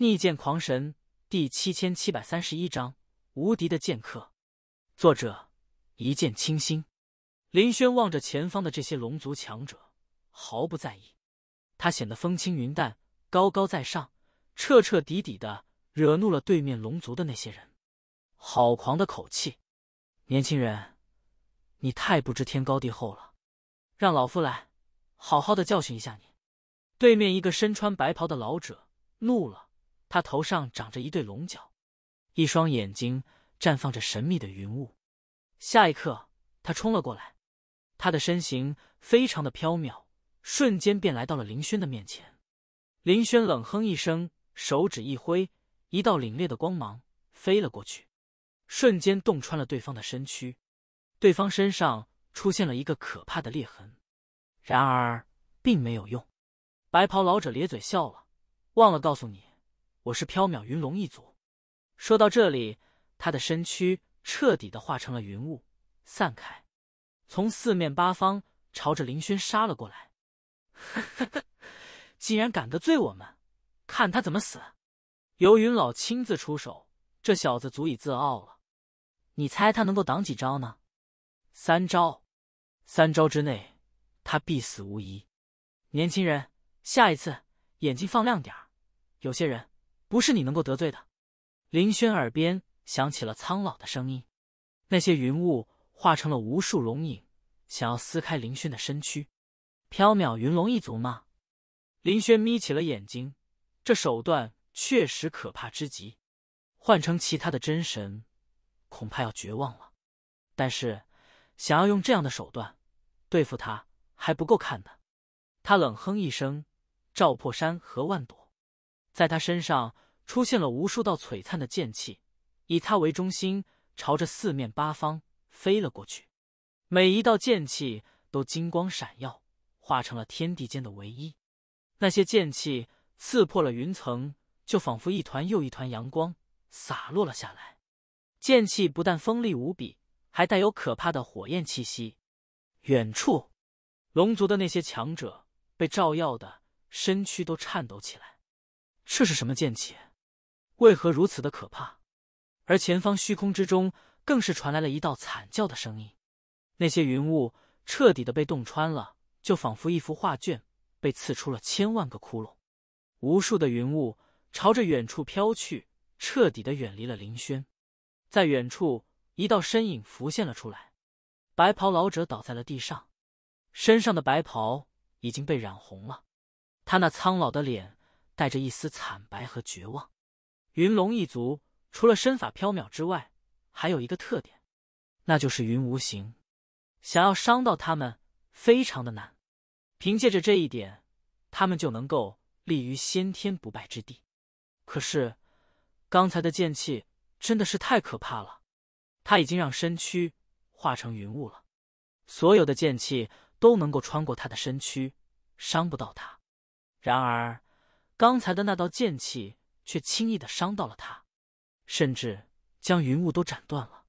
逆剑狂神第七千七百三十一章无敌的剑客。作者：一剑倾心。林轩望着前方的这些龙族强者，毫不在意。他显得风轻云淡，高高在上，彻彻底底的惹怒了对面龙族的那些人。好狂的口气！年轻人，你太不知天高地厚了，让老夫来好好的教训一下你。对面一个身穿白袍的老者怒了。他头上长着一对龙角，一双眼睛绽放着神秘的云雾。下一刻，他冲了过来，他的身形非常的飘渺，瞬间便来到了林轩的面前。林轩冷哼一声，手指一挥，一道凛冽的光芒飞了过去，瞬间洞穿了对方的身躯，对方身上出现了一个可怕的裂痕。然而，并没有用。白袍老者咧嘴笑了，忘了告诉你。我是缥缈云龙一族。说到这里，他的身躯彻底的化成了云雾，散开，从四面八方朝着林轩杀了过来。哈哈！竟然敢得罪我们，看他怎么死！由云老亲自出手，这小子足以自傲了。你猜他能够挡几招呢？三招！三招之内，他必死无疑。年轻人，下一次眼睛放亮点儿，有些人。不是你能够得罪的，林轩耳边响起了苍老的声音。那些云雾化成了无数龙影，想要撕开林轩的身躯。缥缈云龙一族吗？林轩眯起了眼睛，这手段确实可怕之极。换成其他的真神，恐怕要绝望了。但是，想要用这样的手段对付他，还不够看的。他冷哼一声，照破山河万朵。在他身上出现了无数道璀璨的剑气，以他为中心，朝着四面八方飞了过去。每一道剑气都金光闪耀，化成了天地间的唯一。那些剑气刺破了云层，就仿佛一团又一团阳光洒落了下来。剑气不但锋利无比，还带有可怕的火焰气息。远处，龙族的那些强者被照耀的身躯都颤抖起来。这是什么剑气？为何如此的可怕？而前方虚空之中，更是传来了一道惨叫的声音。那些云雾彻底的被洞穿了，就仿佛一幅画卷被刺出了千万个窟窿。无数的云雾朝着远处飘去，彻底的远离了林轩。在远处，一道身影浮现了出来。白袍老者倒在了地上，身上的白袍已经被染红了。他那苍老的脸。带着一丝惨白和绝望，云龙一族除了身法飘渺之外，还有一个特点，那就是云无形。想要伤到他们非常的难，凭借着这一点，他们就能够立于先天不败之地。可是，刚才的剑气真的是太可怕了，他已经让身躯化成云雾了，所有的剑气都能够穿过他的身躯，伤不到他。然而。刚才的那道剑气却轻易的伤到了他，甚至将云雾都斩断了。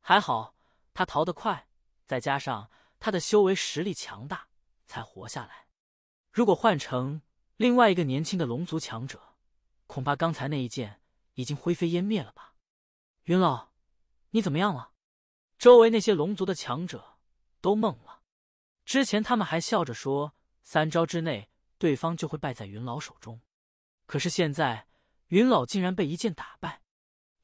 还好他逃得快，再加上他的修为实力强大，才活下来。如果换成另外一个年轻的龙族强者，恐怕刚才那一剑已经灰飞烟灭了吧？云老，你怎么样了？周围那些龙族的强者都懵了。之前他们还笑着说，三招之内。对方就会败在云老手中，可是现在云老竟然被一剑打败，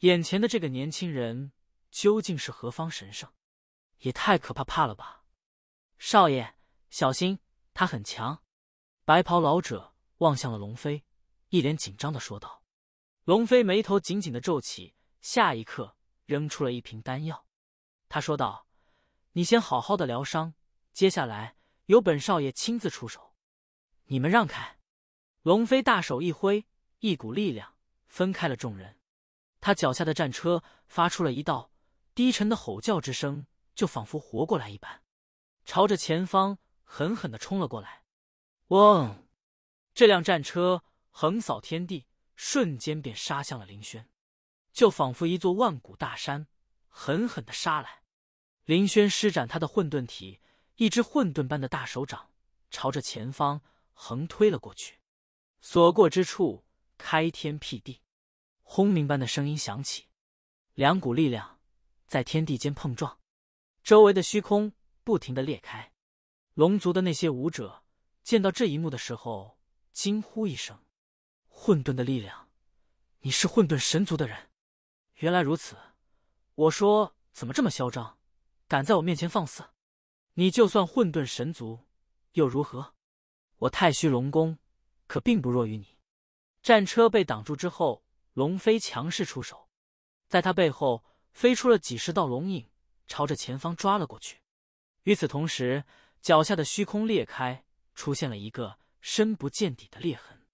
眼前的这个年轻人究竟是何方神圣？也太可怕，怕了吧？少爷，小心，他很强。白袍老者望向了龙飞，一脸紧张的说道。龙飞眉头紧紧的皱起，下一刻扔出了一瓶丹药，他说道：“你先好好的疗伤，接下来由本少爷亲自出手。”你们让开！龙飞大手一挥，一股力量分开了众人。他脚下的战车发出了一道低沉的吼叫之声，就仿佛活过来一般，朝着前方狠狠的冲了过来。嗡！这辆战车横扫天地，瞬间便杀向了林轩，就仿佛一座万古大山，狠狠的杀来。林轩施展他的混沌体，一只混沌般的大手掌朝着前方。横推了过去，所过之处开天辟地，轰鸣般的声音响起，两股力量在天地间碰撞，周围的虚空不停的裂开。龙族的那些武者见到这一幕的时候，惊呼一声：“混沌的力量！你是混沌神族的人？原来如此！我说怎么这么嚣张，敢在我面前放肆！你就算混沌神族又如何？”我太虚龙宫可并不弱于你。战车被挡住之后，龙飞强势出手，在他背后飞出了几十道龙影，朝着前方抓了过去。与此同时，脚下的虚空裂开，出现了一个深不见底的裂痕，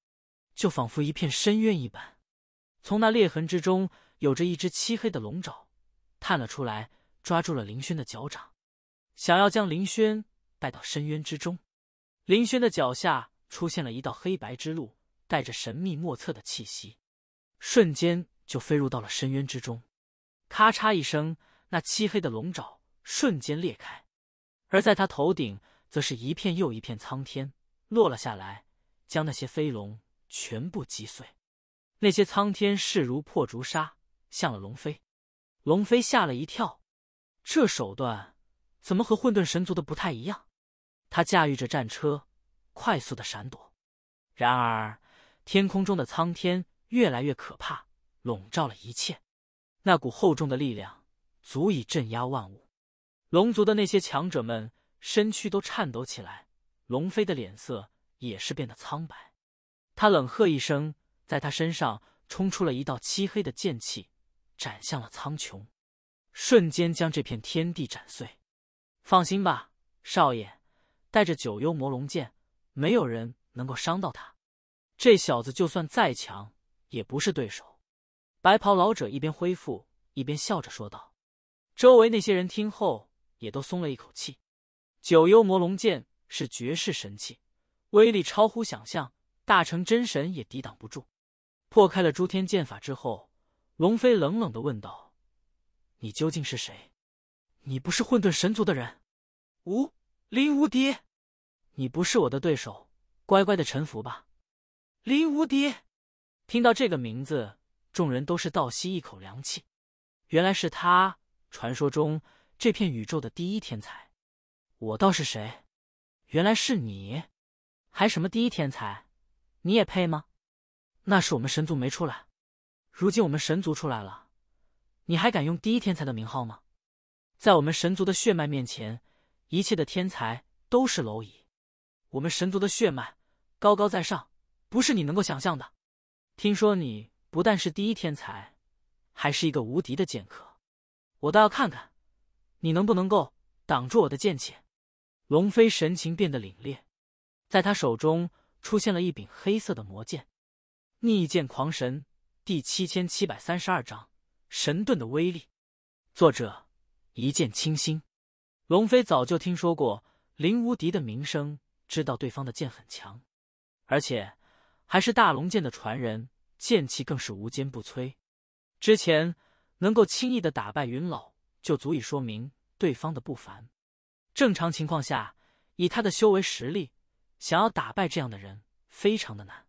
就仿佛一片深渊一般。从那裂痕之中，有着一只漆黑的龙爪，探了出来，抓住了林轩的脚掌，想要将林轩带到深渊之中。林轩的脚下出现了一道黑白之路，带着神秘莫测的气息，瞬间就飞入到了深渊之中。咔嚓一声，那漆黑的龙爪瞬间裂开，而在他头顶，则是一片又一片苍天落了下来，将那些飞龙全部击碎。那些苍天势如破竹，杀向了龙飞。龙飞吓了一跳，这手段怎么和混沌神族的不太一样？他驾驭着战车，快速的闪躲，然而天空中的苍天越来越可怕，笼罩了一切。那股厚重的力量足以镇压万物。龙族的那些强者们身躯都颤抖起来，龙飞的脸色也是变得苍白。他冷喝一声，在他身上冲出了一道漆黑的剑气，斩向了苍穹，瞬间将这片天地斩碎。放心吧，少爷。带着九幽魔龙剑，没有人能够伤到他。这小子就算再强，也不是对手。白袍老者一边恢复，一边笑着说道：“周围那些人听后，也都松了一口气。九幽魔龙剑是绝世神器，威力超乎想象，大成真神也抵挡不住。破开了诸天剑法之后，龙飞冷冷的问道：‘你究竟是谁？你不是混沌神族的人？’无，林无敌。”你不是我的对手，乖乖的臣服吧，林无敌。听到这个名字，众人都是倒吸一口凉气。原来是他，传说中这片宇宙的第一天才。我倒是谁？原来是你，还什么第一天才？你也配吗？那是我们神族没出来，如今我们神族出来了，你还敢用第一天才的名号吗？在我们神族的血脉面前，一切的天才都是蝼蚁。我们神族的血脉高高在上，不是你能够想象的。听说你不但是第一天才，还是一个无敌的剑客，我倒要看看你能不能够挡住我的剑气。龙飞神情变得凛冽，在他手中出现了一柄黑色的魔剑。逆剑狂神第七千七百三十二章神盾的威力。作者一剑倾心。龙飞早就听说过林无敌的名声。知道对方的剑很强，而且还是大龙剑的传人，剑气更是无坚不摧。之前能够轻易的打败云老，就足以说明对方的不凡。正常情况下，以他的修为实力，想要打败这样的人，非常的难，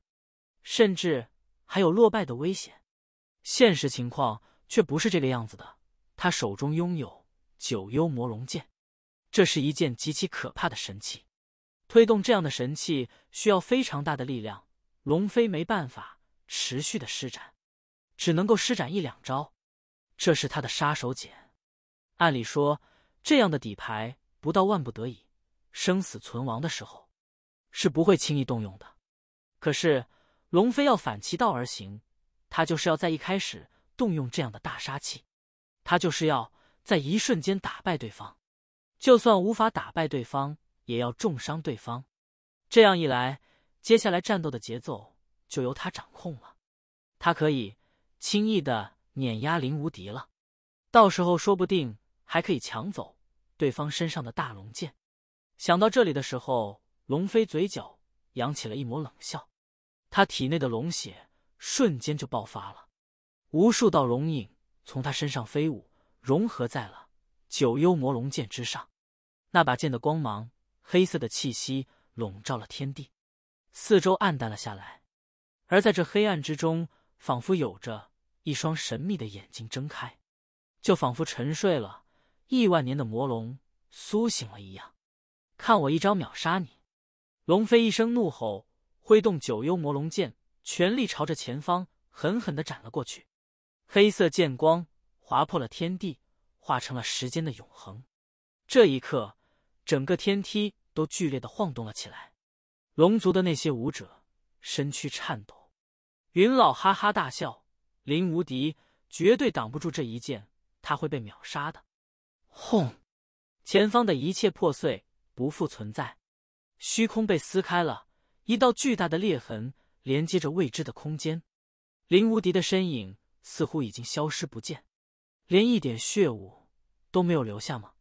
甚至还有落败的危险。现实情况却不是这个样子的，他手中拥有九幽魔龙剑，这是一件极其可怕的神器。推动这样的神器需要非常大的力量，龙飞没办法持续的施展，只能够施展一两招。这是他的杀手锏。按理说，这样的底牌不到万不得已、生死存亡的时候，是不会轻易动用的。可是龙飞要反其道而行，他就是要在一开始动用这样的大杀器，他就是要在一瞬间打败对方。就算无法打败对方。也要重伤对方，这样一来，接下来战斗的节奏就由他掌控了。他可以轻易的碾压林无敌了，到时候说不定还可以抢走对方身上的大龙剑。想到这里的时候，龙飞嘴角扬起了一抹冷笑，他体内的龙血瞬间就爆发了，无数道龙影从他身上飞舞，融合在了九幽魔龙剑之上，那把剑的光芒。黑色的气息笼罩了天地，四周暗淡了下来，而在这黑暗之中，仿佛有着一双神秘的眼睛睁开，就仿佛沉睡了亿万年的魔龙苏醒了一样。看我一招秒杀你！龙飞一声怒吼，挥动九幽魔龙剑，全力朝着前方狠狠的斩了过去。黑色剑光划破了天地，化成了时间的永恒。这一刻。整个天梯都剧烈的晃动了起来，龙族的那些武者身躯颤抖。云老哈哈大笑，林无敌绝对挡不住这一剑，他会被秒杀的。轰！前方的一切破碎，不复存在，虚空被撕开了一道巨大的裂痕，连接着未知的空间。林无敌的身影似乎已经消失不见，连一点血雾都没有留下吗？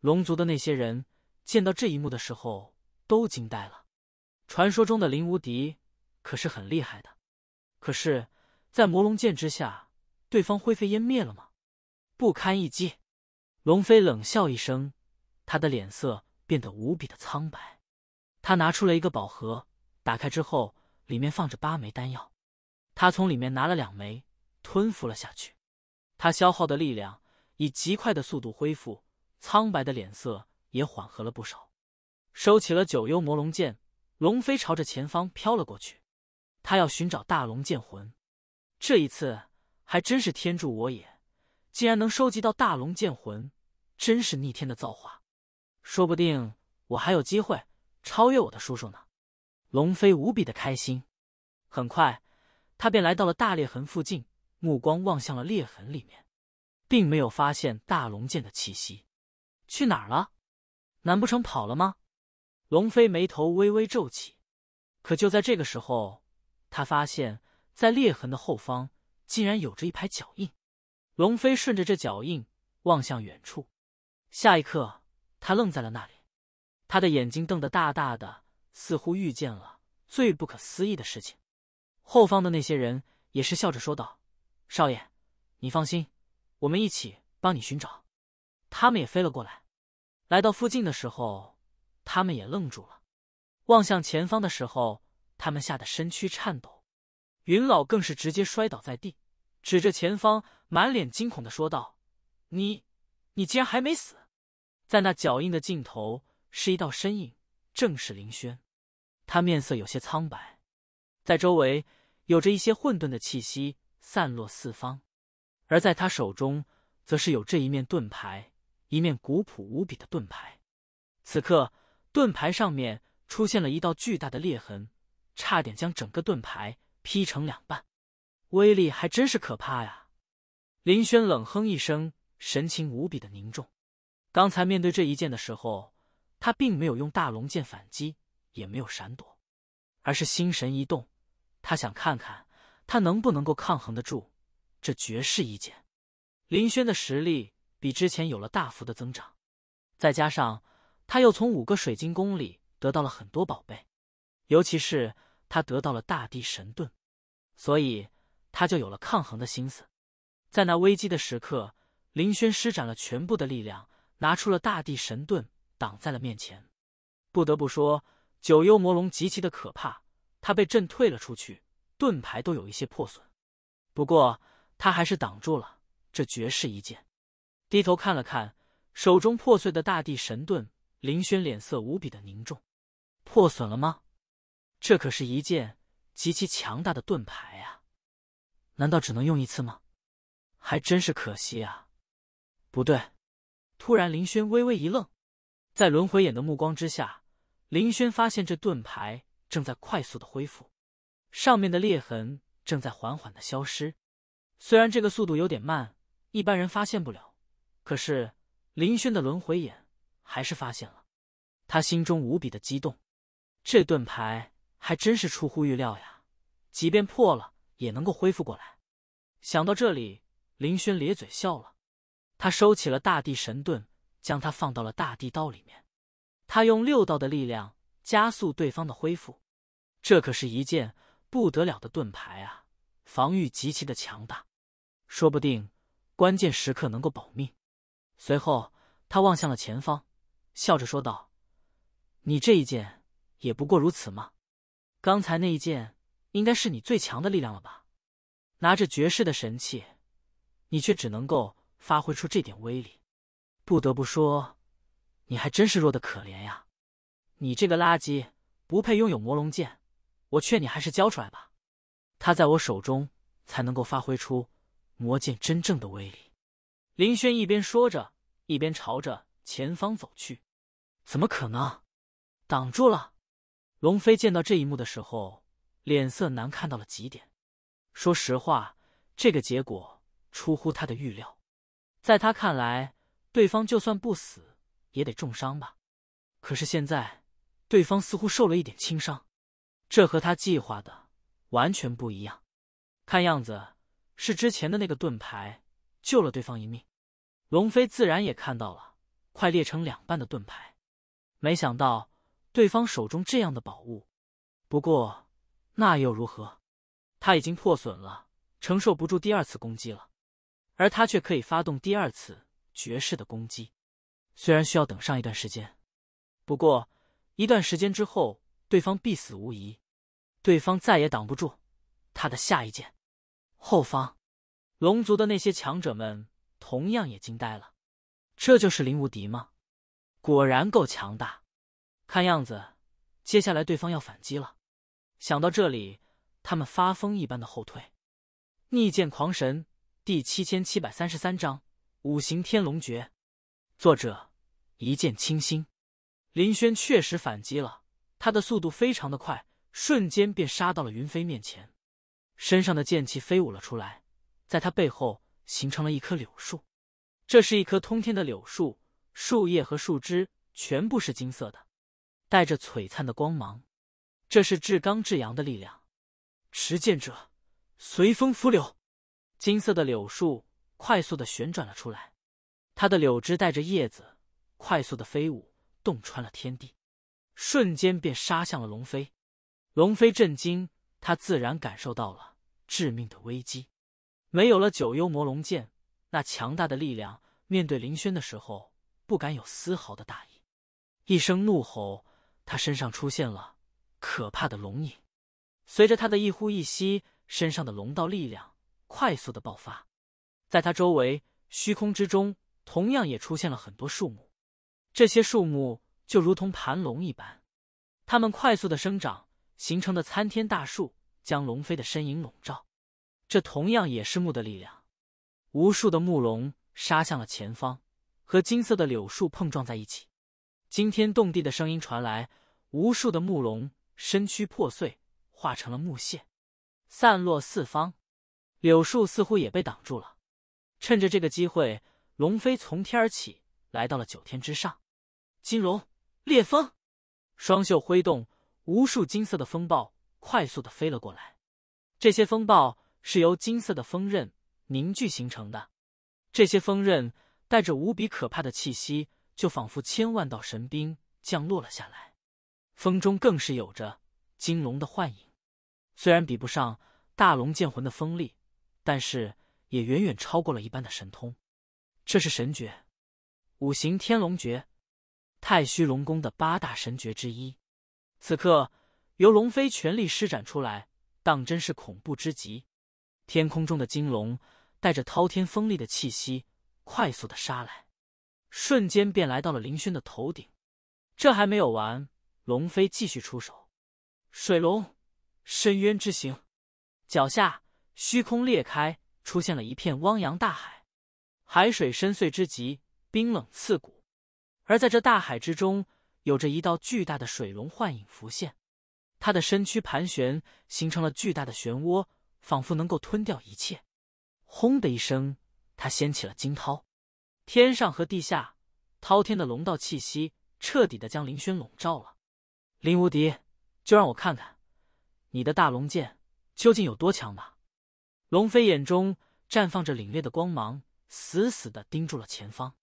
龙族的那些人见到这一幕的时候都惊呆了。传说中的林无敌可是很厉害的，可是，在魔龙剑之下，对方灰飞烟灭了吗？不堪一击。龙飞冷笑一声，他的脸色变得无比的苍白。他拿出了一个宝盒，打开之后，里面放着八枚丹药。他从里面拿了两枚，吞服了下去。他消耗的力量以极快的速度恢复。苍白的脸色也缓和了不少，收起了九幽魔龙剑，龙飞朝着前方飘了过去。他要寻找大龙剑魂，这一次还真是天助我也！竟然能收集到大龙剑魂，真是逆天的造化。说不定我还有机会超越我的叔叔呢。龙飞无比的开心。很快，他便来到了大裂痕附近，目光望向了裂痕里面，并没有发现大龙剑的气息。去哪儿了？难不成跑了吗？龙飞眉头微微皱起。可就在这个时候，他发现，在裂痕的后方，竟然有着一排脚印。龙飞顺着这脚印望向远处，下一刻，他愣在了那里。他的眼睛瞪得大大的，似乎遇见了最不可思议的事情。后方的那些人也是笑着说道：“少爷，你放心，我们一起帮你寻找。”他们也飞了过来，来到附近的时候，他们也愣住了，望向前方的时候，他们吓得身躯颤抖，云老更是直接摔倒在地，指着前方，满脸惊恐的说道：“你，你竟然还没死！”在那脚印的尽头，是一道身影，正是林轩。他面色有些苍白，在周围有着一些混沌的气息散落四方，而在他手中，则是有这一面盾牌。一面古朴无比的盾牌，此刻盾牌上面出现了一道巨大的裂痕，差点将整个盾牌劈成两半，威力还真是可怕呀！林轩冷哼一声，神情无比的凝重。刚才面对这一剑的时候，他并没有用大龙剑反击，也没有闪躲，而是心神一动，他想看看他能不能够抗衡得住这绝世一剑。林轩的实力。比之前有了大幅的增长，再加上他又从五个水晶宫里得到了很多宝贝，尤其是他得到了大地神盾，所以他就有了抗衡的心思。在那危机的时刻，林轩施展了全部的力量，拿出了大地神盾挡在了面前。不得不说，九幽魔龙极其的可怕，他被震退了出去，盾牌都有一些破损，不过他还是挡住了这绝世一剑。低头看了看手中破碎的大地神盾，林轩脸色无比的凝重。破损了吗？这可是一件极其强大的盾牌呀！难道只能用一次吗？还真是可惜啊！不对，突然林轩微微一愣，在轮回眼的目光之下，林轩发现这盾牌正在快速的恢复，上面的裂痕正在缓缓的消失。虽然这个速度有点慢，一般人发现不了。可是林轩的轮回眼还是发现了，他心中无比的激动。这盾牌还真是出乎预料呀！即便破了，也能够恢复过来。想到这里，林轩咧嘴笑了。他收起了大地神盾，将它放到了大地道里面。他用六道的力量加速对方的恢复。这可是一件不得了的盾牌啊！防御极其的强大，说不定关键时刻能够保命。随后，他望向了前方，笑着说道：“你这一剑也不过如此吗？刚才那一剑应该是你最强的力量了吧？拿着绝世的神器，你却只能够发挥出这点威力，不得不说，你还真是弱的可怜呀！你这个垃圾不配拥有魔龙剑，我劝你还是交出来吧。它在我手中才能够发挥出魔剑真正的威力。”林轩一边说着，一边朝着前方走去。怎么可能？挡住了！龙飞见到这一幕的时候，脸色难看到了极点。说实话，这个结果出乎他的预料。在他看来，对方就算不死，也得重伤吧。可是现在，对方似乎受了一点轻伤，这和他计划的完全不一样。看样子，是之前的那个盾牌救了对方一命。龙飞自然也看到了，快裂成两半的盾牌。没想到对方手中这样的宝物，不过那又如何？他已经破损了，承受不住第二次攻击了。而他却可以发动第二次绝世的攻击，虽然需要等上一段时间，不过一段时间之后，对方必死无疑。对方再也挡不住他的下一剑。后方，龙族的那些强者们。同样也惊呆了，这就是林无敌吗？果然够强大。看样子，接下来对方要反击了。想到这里，他们发疯一般的后退。逆剑狂神第七千七百三十三章：五行天龙诀。作者：一剑倾心。林轩确实反击了，他的速度非常的快，瞬间便杀到了云飞面前，身上的剑气飞舞了出来，在他背后。形成了一棵柳树，这是一棵通天的柳树，树叶和树枝全部是金色的，带着璀璨的光芒。这是至刚至阳的力量。持剑者随风拂柳，金色的柳树快速的旋转了出来，它的柳枝带着叶子快速的飞舞，洞穿了天地，瞬间便杀向了龙飞。龙飞震惊，他自然感受到了致命的危机。没有了九幽魔龙剑那强大的力量，面对林轩的时候，不敢有丝毫的大意。一声怒吼，他身上出现了可怕的龙影。随着他的一呼一吸，身上的龙道力量快速的爆发，在他周围虚空之中，同样也出现了很多树木。这些树木就如同盘龙一般，它们快速的生长，形成的参天大树将龙飞的身影笼罩。这同样也是木的力量，无数的木龙杀向了前方，和金色的柳树碰撞在一起，惊天动地的声音传来，无数的木龙身躯破碎，化成了木屑，散落四方。柳树似乎也被挡住了。趁着这个机会，龙飞从天而起，来到了九天之上。金龙烈风，双袖挥动，无数金色的风暴快速的飞了过来，这些风暴。是由金色的锋刃凝聚形成的，这些锋刃带着无比可怕的气息，就仿佛千万道神兵降落了下来。风中更是有着金龙的幻影，虽然比不上大龙剑魂的锋利，但是也远远超过了一般的神通。这是神诀，五行天龙诀，太虚龙宫的八大神诀之一。此刻由龙飞全力施展出来，当真是恐怖之极。天空中的金龙带着滔天锋利的气息，快速的杀来，瞬间便来到了林轩的头顶。这还没有完，龙飞继续出手。水龙深渊之行，脚下虚空裂开，出现了一片汪洋大海，海水深邃之极，冰冷刺骨。而在这大海之中，有着一道巨大的水龙幻影浮现，它的身躯盘旋，形成了巨大的漩涡。仿佛能够吞掉一切，轰的一声，他掀起了惊涛，天上和地下，滔天的龙道气息彻底的将林轩笼罩了。林无敌，就让我看看你的大龙剑究竟有多强吧！龙飞眼中绽放着凛冽的光芒，死死的盯住了前方，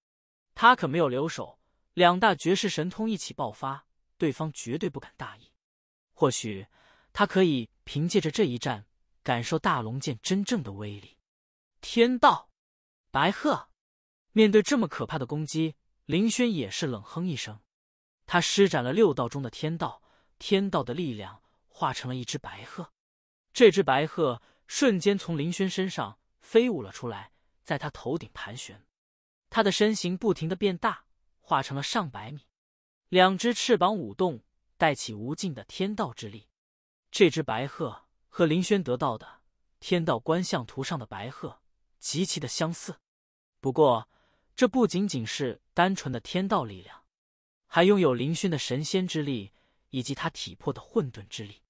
他可没有留手，两大绝世神通一起爆发，对方绝对不敢大意。或许他可以凭借着这一战。感受大龙剑真正的威力，天道，白鹤。面对这么可怕的攻击，林轩也是冷哼一声。他施展了六道中的天道，天道的力量化成了一只白鹤。这只白鹤瞬间从林轩身上飞舞了出来，在他头顶盘旋。他的身形不停的变大，化成了上百米，两只翅膀舞动，带起无尽的天道之力。这只白鹤。和林轩得到的天道观象图上的白鹤极其的相似，不过这不仅仅是单纯的天道力量，还拥有林轩的神仙之力以及他体魄的混沌之力，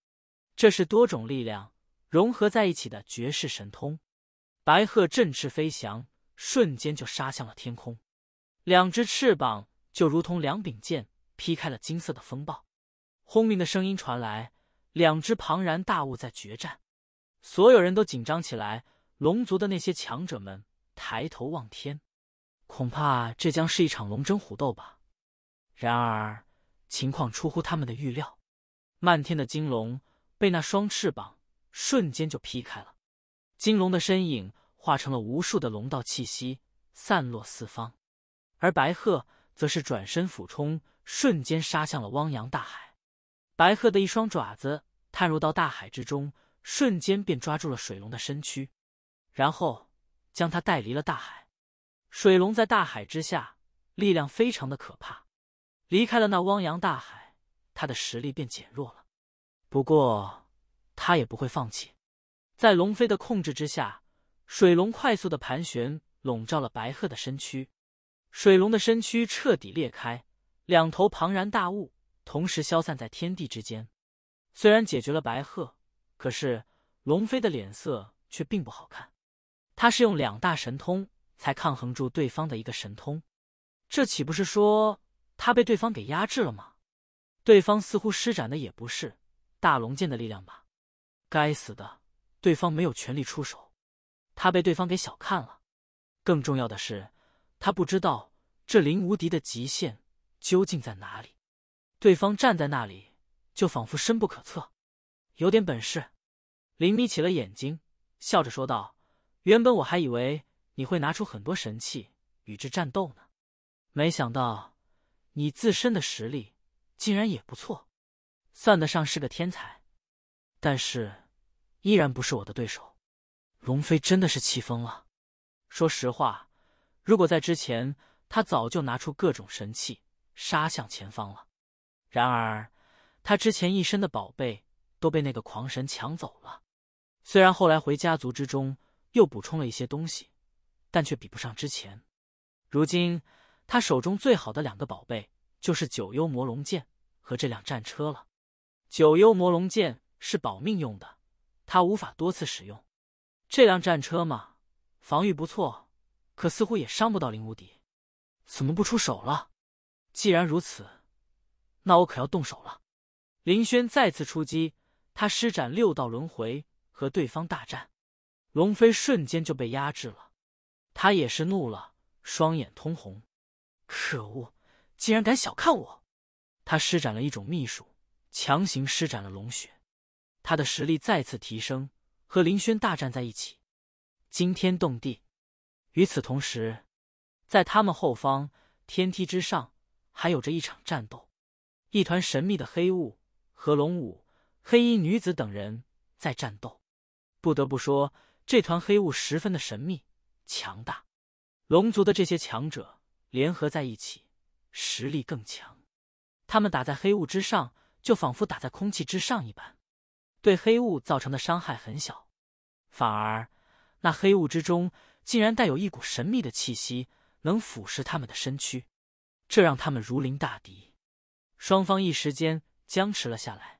这是多种力量融合在一起的绝世神通。白鹤振翅飞翔，瞬间就杀向了天空，两只翅膀就如同两柄剑，劈开了金色的风暴，轰鸣的声音传来。两只庞然大物在决战，所有人都紧张起来。龙族的那些强者们抬头望天，恐怕这将是一场龙争虎斗吧。然而，情况出乎他们的预料，漫天的金龙被那双翅膀瞬间就劈开了，金龙的身影化成了无数的龙道气息，散落四方。而白鹤则是转身俯冲，瞬间杀向了汪洋大海。白鹤的一双爪子探入到大海之中，瞬间便抓住了水龙的身躯，然后将它带离了大海。水龙在大海之下力量非常的可怕，离开了那汪洋大海，它的实力便减弱了。不过，它也不会放弃，在龙飞的控制之下，水龙快速的盘旋，笼罩了白鹤的身躯。水龙的身躯彻底裂开，两头庞然大物。同时消散在天地之间。虽然解决了白鹤，可是龙飞的脸色却并不好看。他是用两大神通才抗衡住对方的一个神通，这岂不是说他被对方给压制了吗？对方似乎施展的也不是大龙剑的力量吧？该死的，对方没有全力出手，他被对方给小看了。更重要的是，他不知道这林无敌的极限究竟在哪里。对方站在那里，就仿佛深不可测，有点本事。林眯起了眼睛，笑着说道：“原本我还以为你会拿出很多神器与之战斗呢，没想到你自身的实力竟然也不错，算得上是个天才。但是，依然不是我的对手。”龙飞真的是气疯了。说实话，如果在之前，他早就拿出各种神器杀向前方了。然而，他之前一身的宝贝都被那个狂神抢走了。虽然后来回家族之中又补充了一些东西，但却比不上之前。如今他手中最好的两个宝贝就是九幽魔龙剑和这辆战车了。九幽魔龙剑是保命用的，他无法多次使用。这辆战车嘛，防御不错，可似乎也伤不到林无敌。怎么不出手了？既然如此。那我可要动手了！林轩再次出击，他施展六道轮回和对方大战。龙飞瞬间就被压制了，他也是怒了，双眼通红。可恶，竟然敢小看我！他施展了一种秘术，强行施展了龙血，他的实力再次提升，和林轩大战在一起，惊天动地。与此同时，在他们后方天梯之上，还有着一场战斗。一团神秘的黑雾和龙武、黑衣女子等人在战斗。不得不说，这团黑雾十分的神秘强大。龙族的这些强者联合在一起，实力更强。他们打在黑雾之上，就仿佛打在空气之上一般，对黑雾造成的伤害很小。反而，那黑雾之中竟然带有一股神秘的气息，能腐蚀他们的身躯，这让他们如临大敌。双方一时间僵持了下来，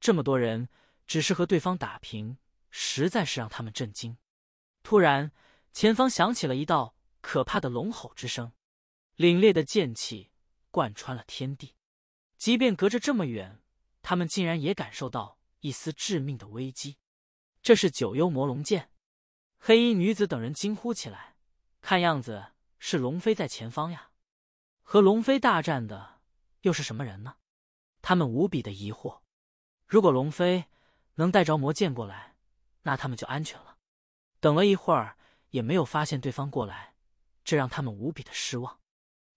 这么多人只是和对方打平，实在是让他们震惊。突然，前方响起了一道可怕的龙吼之声，凛冽的剑气贯穿了天地。即便隔着这么远，他们竟然也感受到一丝致命的危机。这是九幽魔龙剑！黑衣女子等人惊呼起来，看样子是龙飞在前方呀，和龙飞大战的。又是什么人呢？他们无比的疑惑。如果龙飞能带着魔剑过来，那他们就安全了。等了一会儿也没有发现对方过来，这让他们无比的失望。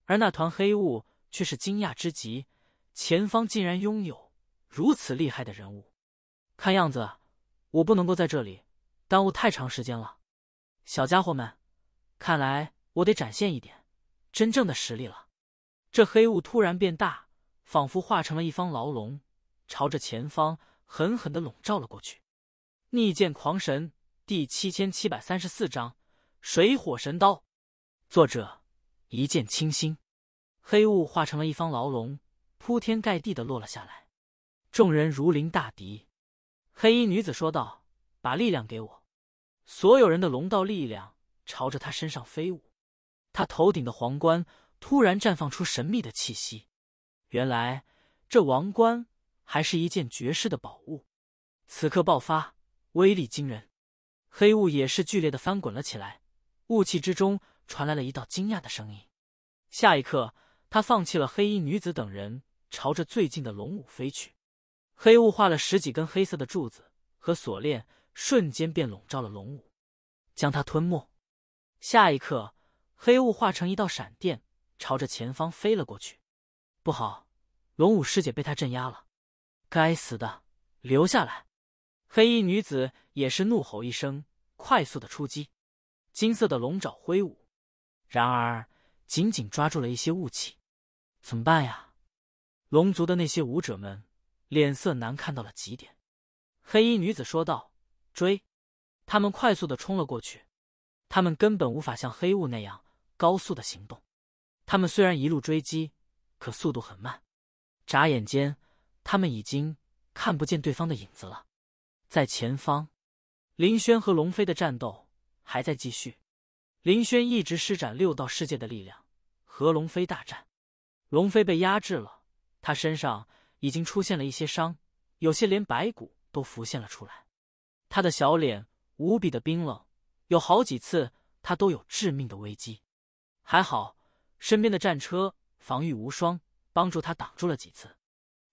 而那团黑雾却是惊讶之极，前方竟然拥有如此厉害的人物。看样子，我不能够在这里耽误太长时间了。小家伙们，看来我得展现一点真正的实力了。这黑雾突然变大，仿佛化成了一方牢笼，朝着前方狠狠的笼罩了过去。逆剑狂神第七千七百三十四章水火神刀，作者一剑倾心。黑雾化成了一方牢笼，铺天盖地的落了下来，众人如临大敌。黑衣女子说道：“把力量给我！”所有人的龙道力量朝着他身上飞舞，他头顶的皇冠。突然绽放出神秘的气息，原来这王冠还是一件绝世的宝物。此刻爆发，威力惊人。黑雾也是剧烈的翻滚了起来，雾气之中传来了一道惊讶的声音。下一刻，他放弃了黑衣女子等人，朝着最近的龙舞飞去。黑雾化了十几根黑色的柱子和锁链，瞬间便笼罩了龙舞，将它吞没。下一刻，黑雾化成一道闪电。朝着前方飞了过去，不好！龙舞师姐被他镇压了，该死的，留下来！黑衣女子也是怒吼一声，快速的出击，金色的龙爪挥舞，然而紧紧抓住了一些雾气，怎么办呀？龙族的那些舞者们脸色难看到了极点。黑衣女子说道：“追！”他们快速的冲了过去，他们根本无法像黑雾那样高速的行动。他们虽然一路追击，可速度很慢。眨眼间，他们已经看不见对方的影子了。在前方，林轩和龙飞的战斗还在继续。林轩一直施展六道世界的力量和龙飞大战，龙飞被压制了。他身上已经出现了一些伤，有些连白骨都浮现了出来。他的小脸无比的冰冷，有好几次他都有致命的危机，还好。身边的战车防御无双，帮助他挡住了几次。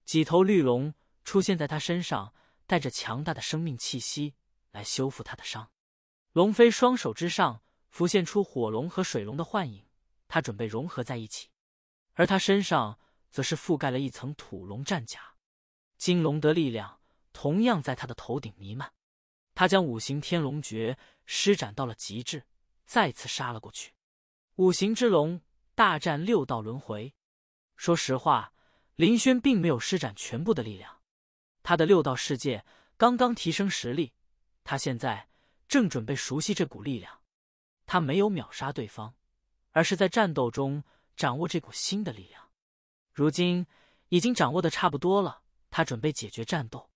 几头绿龙出现在他身上，带着强大的生命气息来修复他的伤。龙飞双手之上浮现出火龙和水龙的幻影，他准备融合在一起。而他身上则是覆盖了一层土龙战甲，金龙的力量同样在他的头顶弥漫。他将五行天龙诀施展到了极致，再次杀了过去。五行之龙。大战六道轮回，说实话，林轩并没有施展全部的力量。他的六道世界刚刚提升实力，他现在正准备熟悉这股力量。他没有秒杀对方，而是在战斗中掌握这股新的力量。如今已经掌握的差不多了，他准备解决战斗。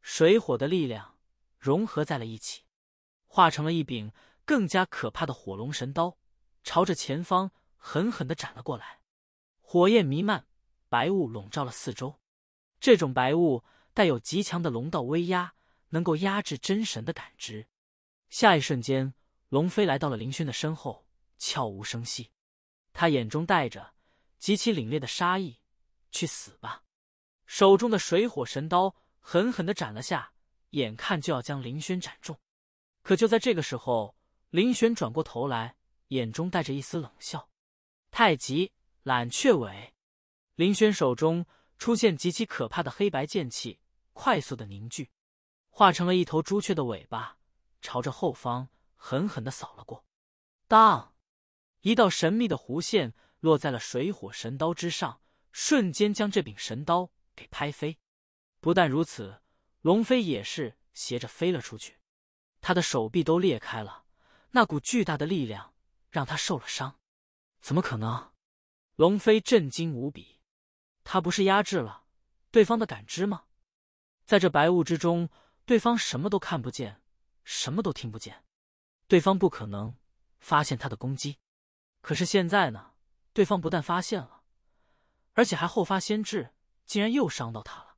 水火的力量融合在了一起，化成了一柄更加可怕的火龙神刀，朝着前方。狠狠的斩了过来，火焰弥漫，白雾笼罩了四周。这种白雾带有极强的龙道威压，能够压制真神的感知。下一瞬间，龙飞来到了林轩的身后，悄无声息。他眼中带着极其凛冽的杀意：“去死吧！”手中的水火神刀狠狠的斩了下，眼看就要将林轩斩中。可就在这个时候，林轩转过头来，眼中带着一丝冷笑。太极揽雀尾，林轩手中出现极其可怕的黑白剑气，快速的凝聚，化成了一头朱雀的尾巴，朝着后方狠狠的扫了过。当，一道神秘的弧线落在了水火神刀之上，瞬间将这柄神刀给拍飞。不但如此，龙飞也是斜着飞了出去，他的手臂都裂开了，那股巨大的力量让他受了伤。怎么可能？龙飞震惊无比，他不是压制了对方的感知吗？在这白雾之中，对方什么都看不见，什么都听不见，对方不可能发现他的攻击。可是现在呢？对方不但发现了，而且还后发先至，竟然又伤到他了。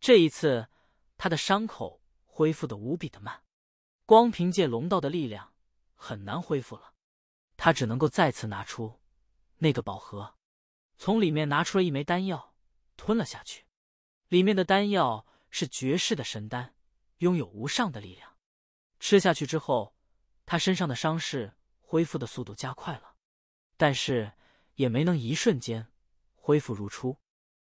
这一次，他的伤口恢复的无比的慢，光凭借龙道的力量很难恢复了。他只能够再次拿出那个宝盒，从里面拿出了一枚丹药，吞了下去。里面的丹药是绝世的神丹，拥有无上的力量。吃下去之后，他身上的伤势恢复的速度加快了，但是也没能一瞬间恢复如初。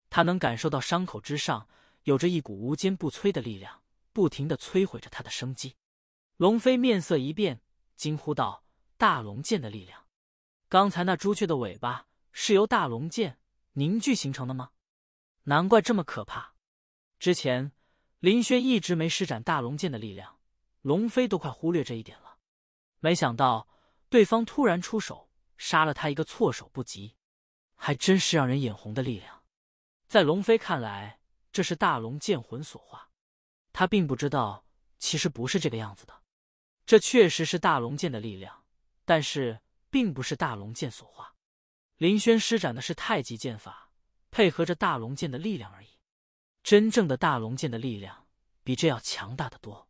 他能感受到伤口之上有着一股无坚不摧的力量，不停的摧毁着他的生机。龙飞面色一变，惊呼道。大龙剑的力量，刚才那朱雀的尾巴是由大龙剑凝聚形成的吗？难怪这么可怕。之前林轩一直没施展大龙剑的力量，龙飞都快忽略这一点了。没想到对方突然出手，杀了他一个措手不及，还真是让人眼红的力量。在龙飞看来，这是大龙剑魂所化，他并不知道其实不是这个样子的。这确实是大龙剑的力量。但是，并不是大龙剑所化。林轩施展的是太极剑法，配合着大龙剑的力量而已。真正的大龙剑的力量，比这要强大的多。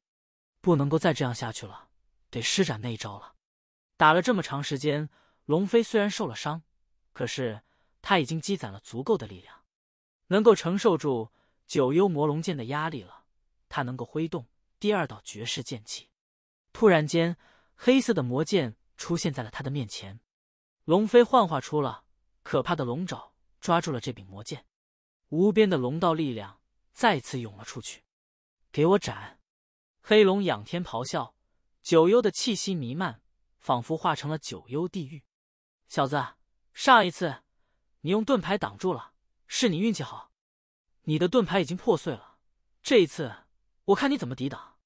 不能够再这样下去了，得施展那一招了。打了这么长时间，龙飞虽然受了伤，可是他已经积攒了足够的力量，能够承受住九幽魔龙剑的压力了。他能够挥动第二道绝世剑气。突然间，黑色的魔剑。出现在了他的面前，龙飞幻化出了可怕的龙爪，抓住了这柄魔剑，无边的龙道力量再次涌了出去，给我斩！黑龙仰天咆哮，九幽的气息弥漫，仿佛化成了九幽地狱。小子，上一次你用盾牌挡住了，是你运气好，你的盾牌已经破碎了，这一次我看你怎么抵挡。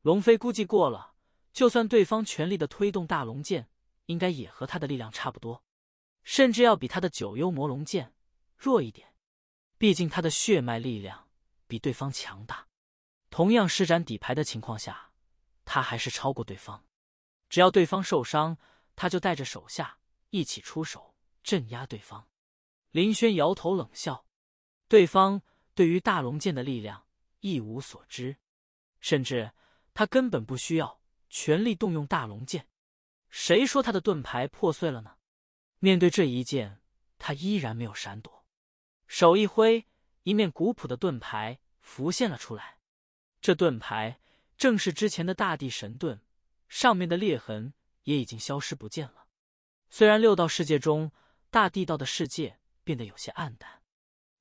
龙飞估计过了。就算对方全力的推动大龙剑，应该也和他的力量差不多，甚至要比他的九幽魔龙剑弱一点。毕竟他的血脉力量比对方强大，同样施展底牌的情况下，他还是超过对方。只要对方受伤，他就带着手下一起出手镇压对方。林轩摇头冷笑，对方对于大龙剑的力量一无所知，甚至他根本不需要。全力动用大龙剑，谁说他的盾牌破碎了呢？面对这一剑，他依然没有闪躲，手一挥，一面古朴的盾牌浮现了出来。这盾牌正是之前的大地神盾，上面的裂痕也已经消失不见了。虽然六道世界中大地道的世界变得有些暗淡，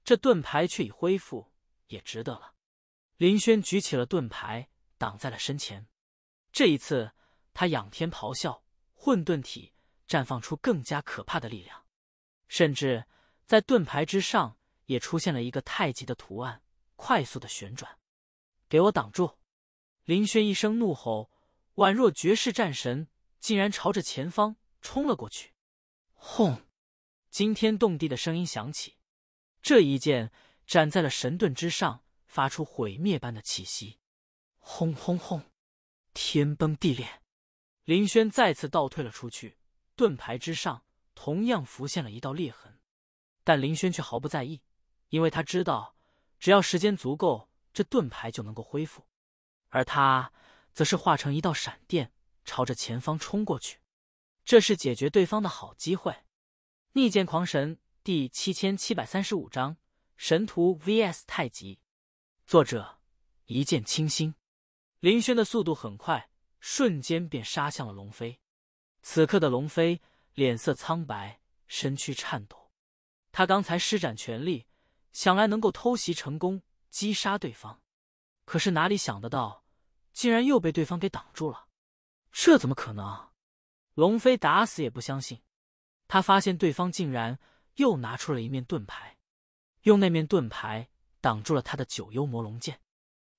这盾牌却已恢复，也值得了。林轩举起了盾牌，挡在了身前。这一次，他仰天咆哮，混沌体绽放出更加可怕的力量，甚至在盾牌之上也出现了一个太极的图案，快速的旋转。给我挡住！林轩一声怒吼，宛若绝世战神，竟然朝着前方冲了过去。轰！惊天动地的声音响起，这一剑斩在了神盾之上，发出毁灭般的气息。轰轰轰！天崩地裂，林轩再次倒退了出去，盾牌之上同样浮现了一道裂痕，但林轩却毫不在意，因为他知道，只要时间足够，这盾牌就能够恢复，而他则是化成一道闪电，朝着前方冲过去，这是解决对方的好机会。逆剑狂神第七千七百三十五章：神图 VS 太极，作者：一见倾心。林轩的速度很快，瞬间便杀向了龙飞。此刻的龙飞脸色苍白，身躯颤抖。他刚才施展全力，想来能够偷袭成功，击杀对方。可是哪里想得到，竟然又被对方给挡住了？这怎么可能？龙飞打死也不相信。他发现对方竟然又拿出了一面盾牌，用那面盾牌挡住了他的九幽魔龙剑。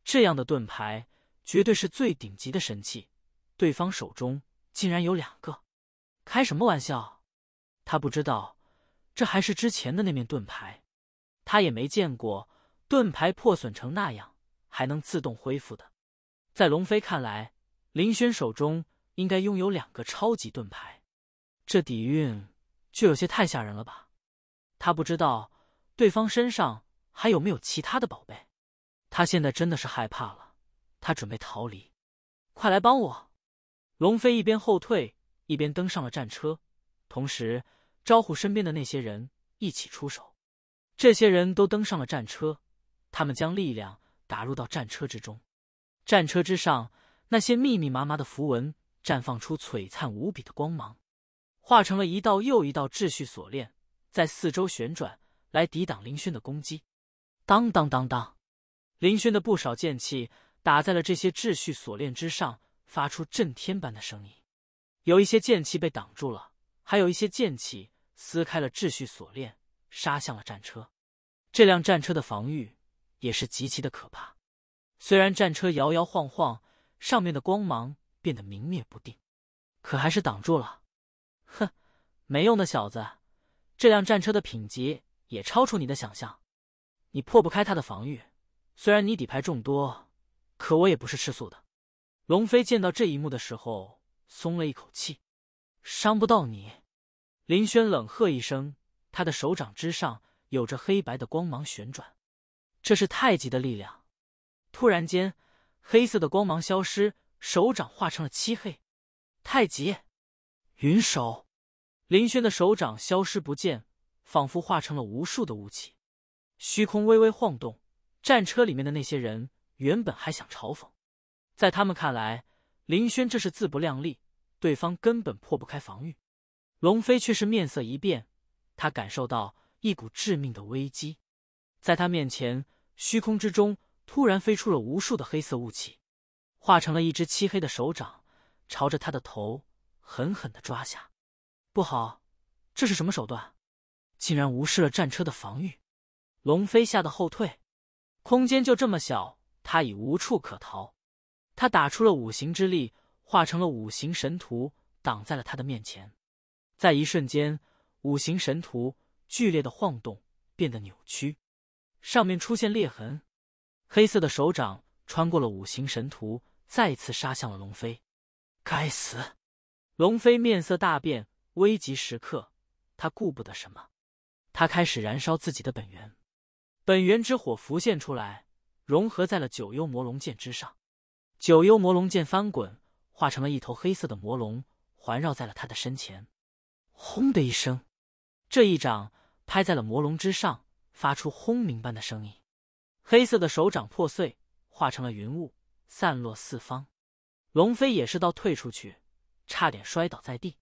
这样的盾牌。绝对是最顶级的神器，对方手中竟然有两个，开什么玩笑？他不知道这还是之前的那面盾牌，他也没见过盾牌破损成那样还能自动恢复的。在龙飞看来，林轩手中应该拥有两个超级盾牌，这底蕴就有些太吓人了吧？他不知道对方身上还有没有其他的宝贝，他现在真的是害怕了。他准备逃离，快来帮我！龙飞一边后退，一边登上了战车，同时招呼身边的那些人一起出手。这些人都登上了战车，他们将力量打入到战车之中。战车之上，那些密密麻麻的符文绽放出璀璨无比的光芒，化成了一道又一道秩序锁链，在四周旋转，来抵挡林轩的攻击。当当当当，林轩的不少剑气。打在了这些秩序锁链之上，发出震天般的声音。有一些剑气被挡住了，还有一些剑气撕开了秩序锁链，杀向了战车。这辆战车的防御也是极其的可怕。虽然战车摇摇晃晃，上面的光芒变得明灭不定，可还是挡住了。哼，没用的小子！这辆战车的品级也超出你的想象，你破不开它的防御。虽然你底牌众多。可我也不是吃素的。龙飞见到这一幕的时候，松了一口气，伤不到你。林轩冷喝一声，他的手掌之上有着黑白的光芒旋转，这是太极的力量。突然间，黑色的光芒消失，手掌化成了漆黑。太极云手，林轩的手掌消失不见，仿佛化成了无数的雾气。虚空微微晃动，战车里面的那些人。原本还想嘲讽，在他们看来，林轩这是自不量力，对方根本破不开防御。龙飞却是面色一变，他感受到一股致命的危机，在他面前，虚空之中突然飞出了无数的黑色雾气，化成了一只漆黑的手掌，朝着他的头狠狠的抓下。不好，这是什么手段？竟然无视了战车的防御！龙飞吓得后退，空间就这么小。他已无处可逃，他打出了五行之力，化成了五行神图，挡在了他的面前。在一瞬间，五行神图剧烈的晃动，变得扭曲，上面出现裂痕。黑色的手掌穿过了五行神图，再次杀向了龙飞。该死！龙飞面色大变，危急时刻，他顾不得什么，他开始燃烧自己的本源，本源之火浮现出来。融合在了九幽魔龙剑之上，九幽魔龙剑翻滚，化成了一头黑色的魔龙，环绕在了他的身前。轰的一声，这一掌拍在了魔龙之上，发出轰鸣般的声音。黑色的手掌破碎，化成了云雾，散落四方。龙飞也是到退出去，差点摔倒在地，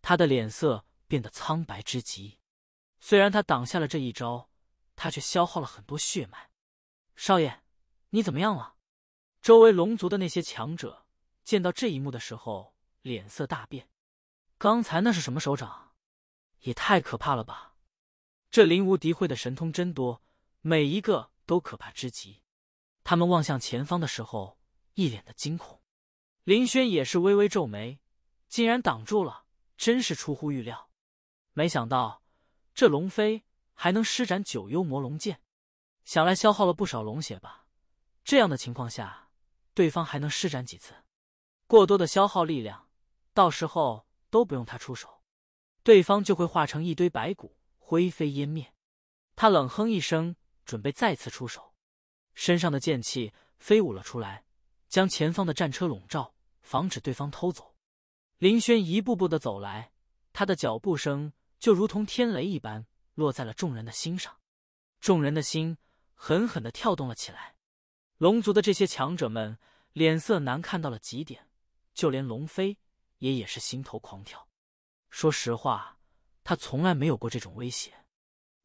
他的脸色变得苍白之极。虽然他挡下了这一招，他却消耗了很多血脉。少爷。你怎么样了？周围龙族的那些强者见到这一幕的时候，脸色大变。刚才那是什么手掌？也太可怕了吧！这林无敌会的神通真多，每一个都可怕之极。他们望向前方的时候，一脸的惊恐。林轩也是微微皱眉，竟然挡住了，真是出乎预料。没想到这龙飞还能施展九幽魔龙剑，想来消耗了不少龙血吧。这样的情况下，对方还能施展几次？过多的消耗力量，到时候都不用他出手，对方就会化成一堆白骨，灰飞烟灭。他冷哼一声，准备再次出手，身上的剑气飞舞了出来，将前方的战车笼罩，防止对方偷走。林轩一步步的走来，他的脚步声就如同天雷一般，落在了众人的心上，众人的心狠狠的跳动了起来。龙族的这些强者们脸色难看到了极点，就连龙飞也也是心头狂跳。说实话，他从来没有过这种威胁，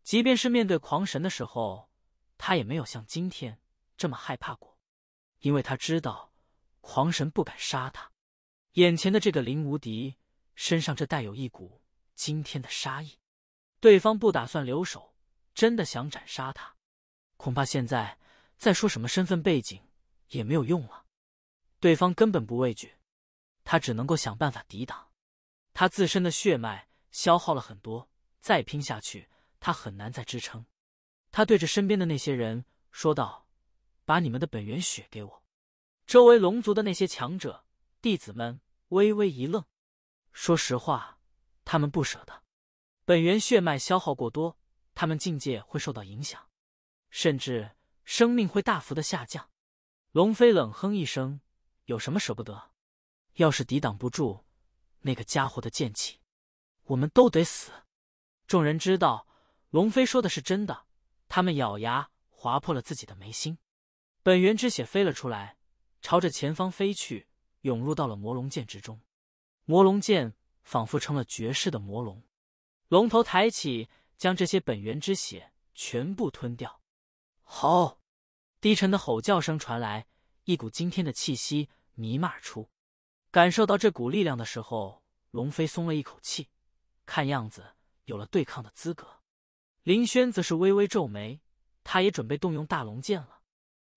即便是面对狂神的时候，他也没有像今天这么害怕过。因为他知道，狂神不敢杀他。眼前的这个林无敌身上这带有一股惊天的杀意，对方不打算留手，真的想斩杀他，恐怕现在。再说什么身份背景也没有用了，对方根本不畏惧，他只能够想办法抵挡。他自身的血脉消耗了很多，再拼下去他很难再支撑。他对着身边的那些人说道：“把你们的本源血给我。”周围龙族的那些强者弟子们微微一愣，说实话，他们不舍得。本源血脉消耗过多，他们境界会受到影响，甚至。生命会大幅的下降。龙飞冷哼一声：“有什么舍不得？要是抵挡不住那个家伙的剑气，我们都得死。”众人知道龙飞说的是真的，他们咬牙划破了自己的眉心，本源之血飞了出来，朝着前方飞去，涌入到了魔龙剑之中。魔龙剑仿佛成了绝世的魔龙，龙头抬起，将这些本源之血全部吞掉。好。低沉的吼叫声传来，一股惊天的气息弥漫出。感受到这股力量的时候，龙飞松了一口气，看样子有了对抗的资格。林轩则是微微皱眉，他也准备动用大龙剑了，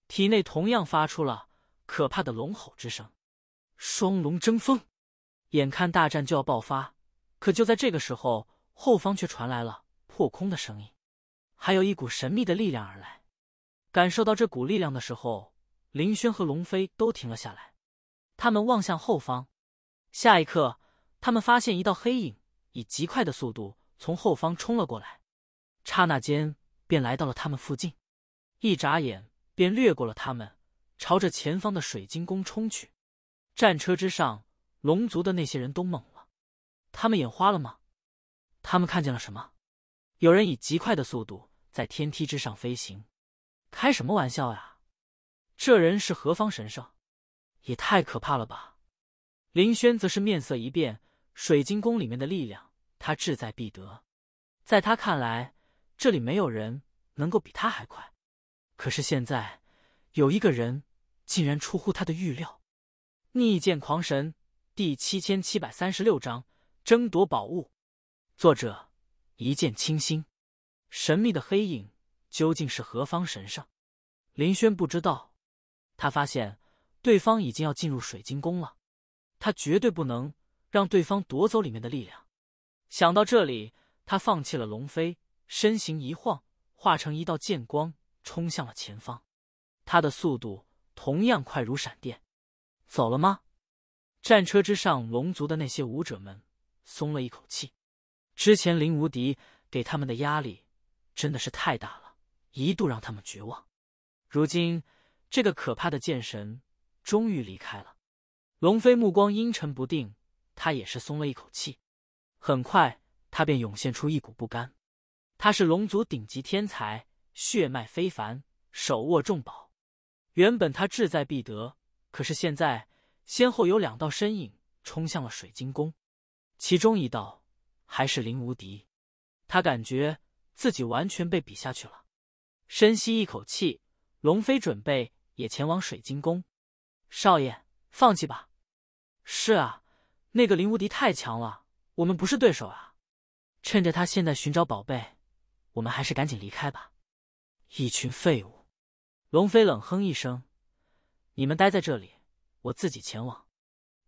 体内同样发出了可怕的龙吼之声。双龙争锋，眼看大战就要爆发，可就在这个时候，后方却传来了破空的声音，还有一股神秘的力量而来。感受到这股力量的时候，林轩和龙飞都停了下来。他们望向后方，下一刻，他们发现一道黑影以极快的速度从后方冲了过来，刹那间便来到了他们附近，一眨眼便掠过了他们，朝着前方的水晶宫冲去。战车之上，龙族的那些人都懵了，他们眼花了吗？他们看见了什么？有人以极快的速度在天梯之上飞行。开什么玩笑呀！这人是何方神圣？也太可怕了吧！林轩则是面色一变，水晶宫里面的力量，他志在必得。在他看来，这里没有人能够比他还快。可是现在，有一个人竟然出乎他的预料。逆剑狂神第七千七百三十六章：争夺宝物。作者：一见倾心。神秘的黑影。究竟是何方神圣？林轩不知道。他发现对方已经要进入水晶宫了，他绝对不能让对方夺走里面的力量。想到这里，他放弃了龙飞，身形一晃，化成一道剑光冲向了前方。他的速度同样快如闪电。走了吗？战车之上，龙族的那些武者们松了一口气。之前林无敌给他们的压力真的是太大了。一度让他们绝望，如今这个可怕的剑神终于离开了。龙飞目光阴沉不定，他也是松了一口气。很快，他便涌现出一股不甘。他是龙族顶级天才，血脉非凡，手握重宝。原本他志在必得，可是现在先后有两道身影冲向了水晶宫，其中一道还是林无敌。他感觉自己完全被比下去了。深吸一口气，龙飞准备也前往水晶宫。少爷，放弃吧！是啊，那个林无敌太强了，我们不是对手啊！趁着他现在寻找宝贝，我们还是赶紧离开吧！一群废物！龙飞冷哼一声：“你们待在这里，我自己前往。”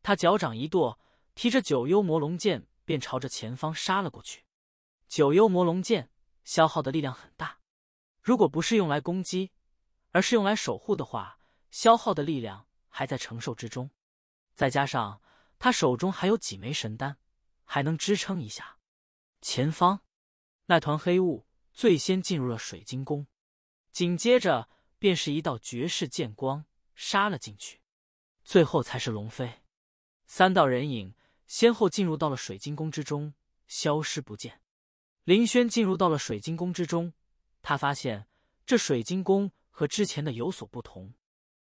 他脚掌一跺，提着九幽魔龙剑便朝着前方杀了过去。九幽魔龙剑消耗的力量很大。如果不是用来攻击，而是用来守护的话，消耗的力量还在承受之中。再加上他手中还有几枚神丹，还能支撑一下。前方，那团黑雾最先进入了水晶宫，紧接着便是一道绝世剑光杀了进去，最后才是龙飞。三道人影先后进入到了水晶宫之中，消失不见。林轩进入到了水晶宫之中。他发现这水晶宫和之前的有所不同，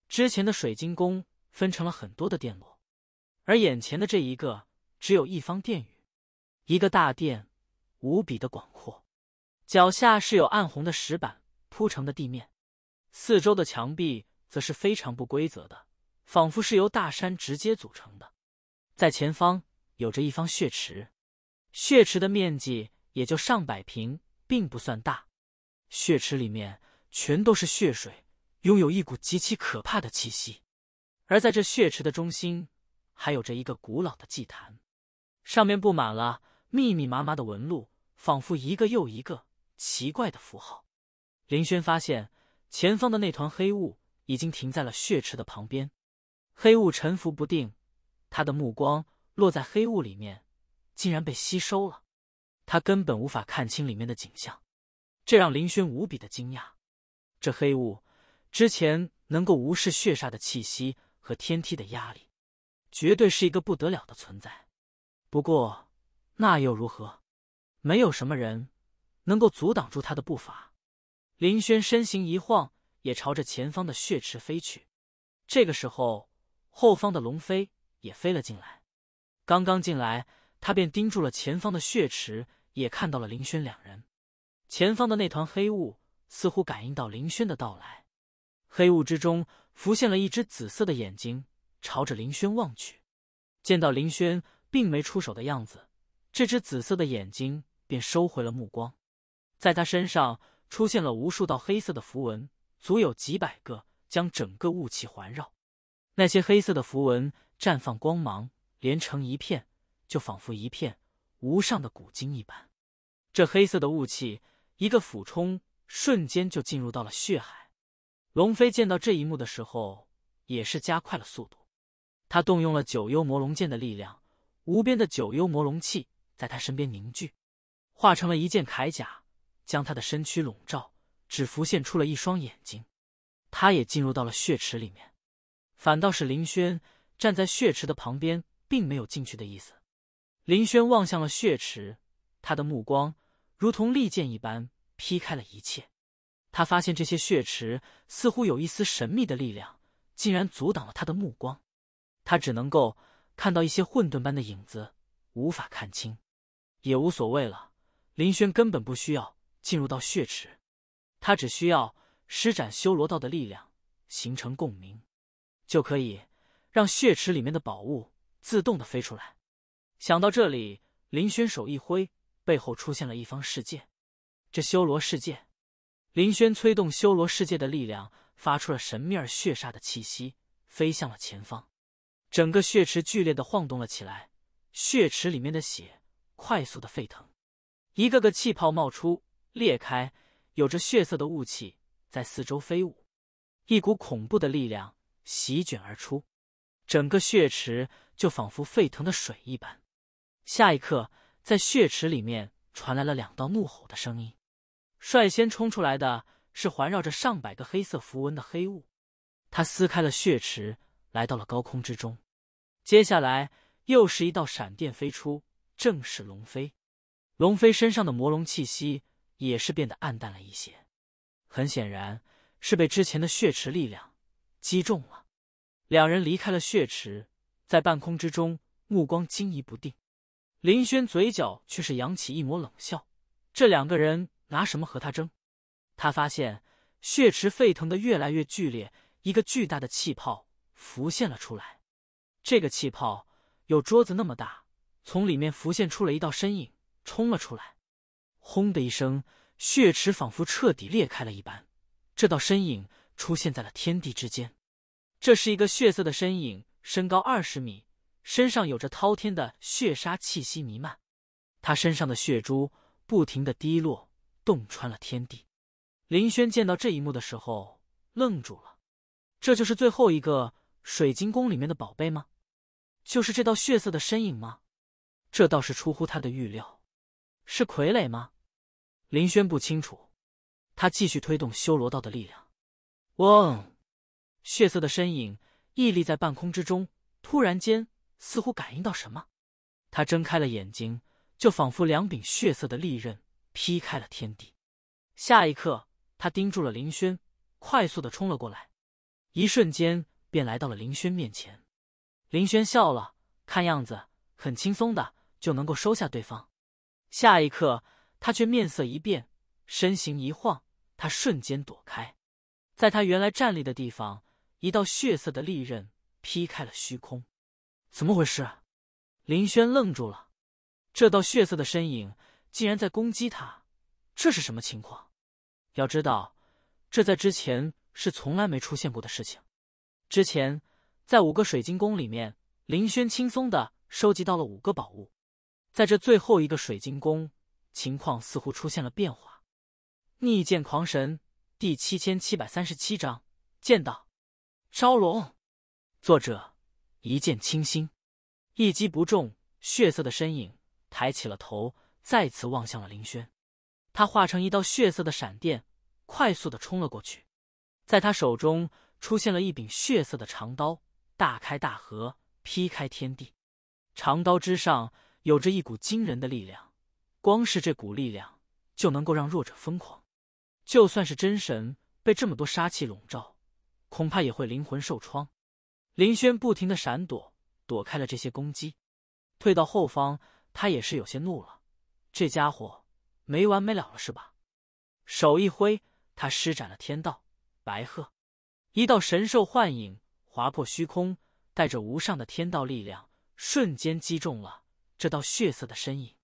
之前的水晶宫分成了很多的殿落，而眼前的这一个只有一方殿宇，一个大殿，无比的广阔。脚下是有暗红的石板铺成的地面，四周的墙壁则是非常不规则的，仿佛是由大山直接组成的。在前方有着一方血池，血池的面积也就上百平，并不算大。血池里面全都是血水，拥有一股极其可怕的气息。而在这血池的中心，还有着一个古老的祭坛，上面布满了密密麻麻的纹路，仿佛一个又一个奇怪的符号。林轩发现，前方的那团黑雾已经停在了血池的旁边，黑雾沉浮不定。他的目光落在黑雾里面，竟然被吸收了，他根本无法看清里面的景象。这让林轩无比的惊讶，这黑雾之前能够无视血煞的气息和天梯的压力，绝对是一个不得了的存在。不过那又如何？没有什么人能够阻挡住他的步伐。林轩身形一晃，也朝着前方的血池飞去。这个时候，后方的龙飞也飞了进来。刚刚进来，他便盯住了前方的血池，也看到了林轩两人。前方的那团黑雾似乎感应到林轩的到来，黑雾之中浮现了一只紫色的眼睛，朝着林轩望去。见到林轩并没出手的样子，这只紫色的眼睛便收回了目光。在他身上出现了无数道黑色的符文，足有几百个，将整个雾气环绕。那些黑色的符文绽放光芒，连成一片，就仿佛一片无上的古今一般。这黑色的雾气。一个俯冲，瞬间就进入到了血海。龙飞见到这一幕的时候，也是加快了速度。他动用了九幽魔龙剑的力量，无边的九幽魔龙气在他身边凝聚，化成了一件铠甲，将他的身躯笼罩，只浮现出了一双眼睛。他也进入到了血池里面。反倒是林轩站在血池的旁边，并没有进去的意思。林轩望向了血池，他的目光如同利剑一般。劈开了一切，他发现这些血池似乎有一丝神秘的力量，竟然阻挡了他的目光。他只能够看到一些混沌般的影子，无法看清，也无所谓了。林轩根本不需要进入到血池，他只需要施展修罗道的力量，形成共鸣，就可以让血池里面的宝物自动的飞出来。想到这里，林轩手一挥，背后出现了一方世界。这修罗世界，林轩催动修罗世界的力量，发出了神秘而血煞的气息，飞向了前方。整个血池剧烈的晃动了起来，血池里面的血快速的沸腾，一个个气泡冒出，裂开，有着血色的雾气在四周飞舞，一股恐怖的力量席卷而出，整个血池就仿佛沸腾的水一般。下一刻，在血池里面传来了两道怒吼的声音。率先冲出来的是环绕着上百个黑色符文的黑雾，他撕开了血池，来到了高空之中。接下来又是一道闪电飞出，正是龙飞。龙飞身上的魔龙气息也是变得暗淡了一些，很显然，是被之前的血池力量击中了。两人离开了血池，在半空之中，目光惊疑不定。林轩嘴角却是扬起一抹冷笑，这两个人。拿什么和他争？他发现血池沸腾的越来越剧烈，一个巨大的气泡浮现了出来。这个气泡有桌子那么大，从里面浮现出了一道身影，冲了出来。轰的一声，血池仿佛彻底裂开了一般。这道身影出现在了天地之间，这是一个血色的身影，身高二十米，身上有着滔天的血杀气息弥漫。他身上的血珠不停的滴落。洞穿了天地，林轩见到这一幕的时候愣住了。这就是最后一个水晶宫里面的宝贝吗？就是这道血色的身影吗？这倒是出乎他的预料。是傀儡吗？林轩不清楚。他继续推动修罗道的力量。嗡！血色的身影屹立在半空之中，突然间似乎感应到什么，他睁开了眼睛，就仿佛两柄血色的利刃。劈开了天地，下一刻，他盯住了林轩，快速的冲了过来，一瞬间便来到了林轩面前。林轩笑了，看样子很轻松的就能够收下对方。下一刻，他却面色一变，身形一晃，他瞬间躲开，在他原来站立的地方，一道血色的利刃劈开了虚空。怎么回事？林轩愣住了，这道血色的身影。竟然在攻击他，这是什么情况？要知道，这在之前是从来没出现过的事情。之前在五个水晶宫里面，林轩轻松的收集到了五个宝物，在这最后一个水晶宫，情况似乎出现了变化。逆剑狂神第七千七百三十七章：剑道，招龙。作者：一剑倾心。一击不中，血色的身影抬起了头。再次望向了林轩，他化成一道血色的闪电，快速的冲了过去。在他手中出现了一柄血色的长刀，大开大合，劈开天地。长刀之上有着一股惊人的力量，光是这股力量就能够让弱者疯狂。就算是真神被这么多杀气笼罩，恐怕也会灵魂受创。林轩不停的闪躲，躲开了这些攻击，退到后方，他也是有些怒了。这家伙没完没了了是吧？手一挥，他施展了天道白鹤，一道神兽幻影划破虚空，带着无上的天道力量，瞬间击中了这道血色的身影。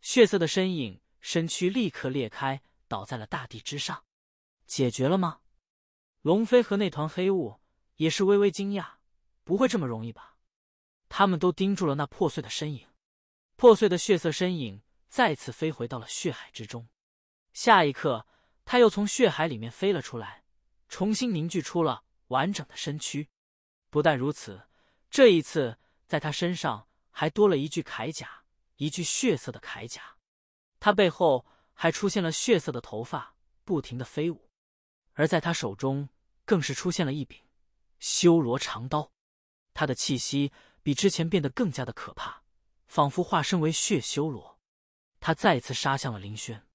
血色的身影身躯立刻裂开，倒在了大地之上。解决了吗？龙飞和那团黑雾也是微微惊讶，不会这么容易吧？他们都盯住了那破碎的身影，破碎的血色身影。再次飞回到了血海之中，下一刻，他又从血海里面飞了出来，重新凝聚出了完整的身躯。不但如此，这一次在他身上还多了一具铠甲，一具血色的铠甲。他背后还出现了血色的头发，不停的飞舞，而在他手中更是出现了一柄修罗长刀。他的气息比之前变得更加的可怕，仿佛化身为血修罗。他再次杀向了林轩，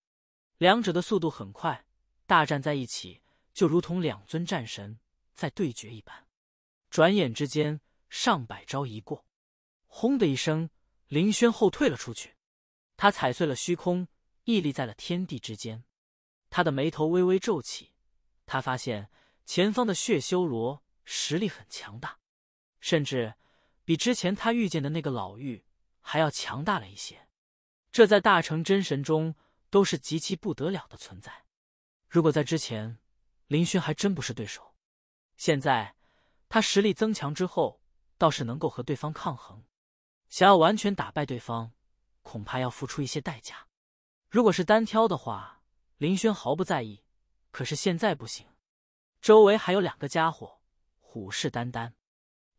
两者的速度很快，大战在一起，就如同两尊战神在对决一般。转眼之间，上百招一过，轰的一声，林轩后退了出去。他踩碎了虚空，屹立在了天地之间。他的眉头微微皱起，他发现前方的血修罗实力很强大，甚至比之前他遇见的那个老妪还要强大了一些。这在大成真神中都是极其不得了的存在。如果在之前，林轩还真不是对手。现在他实力增强之后，倒是能够和对方抗衡。想要完全打败对方，恐怕要付出一些代价。如果是单挑的话，林轩毫不在意。可是现在不行，周围还有两个家伙虎视眈眈。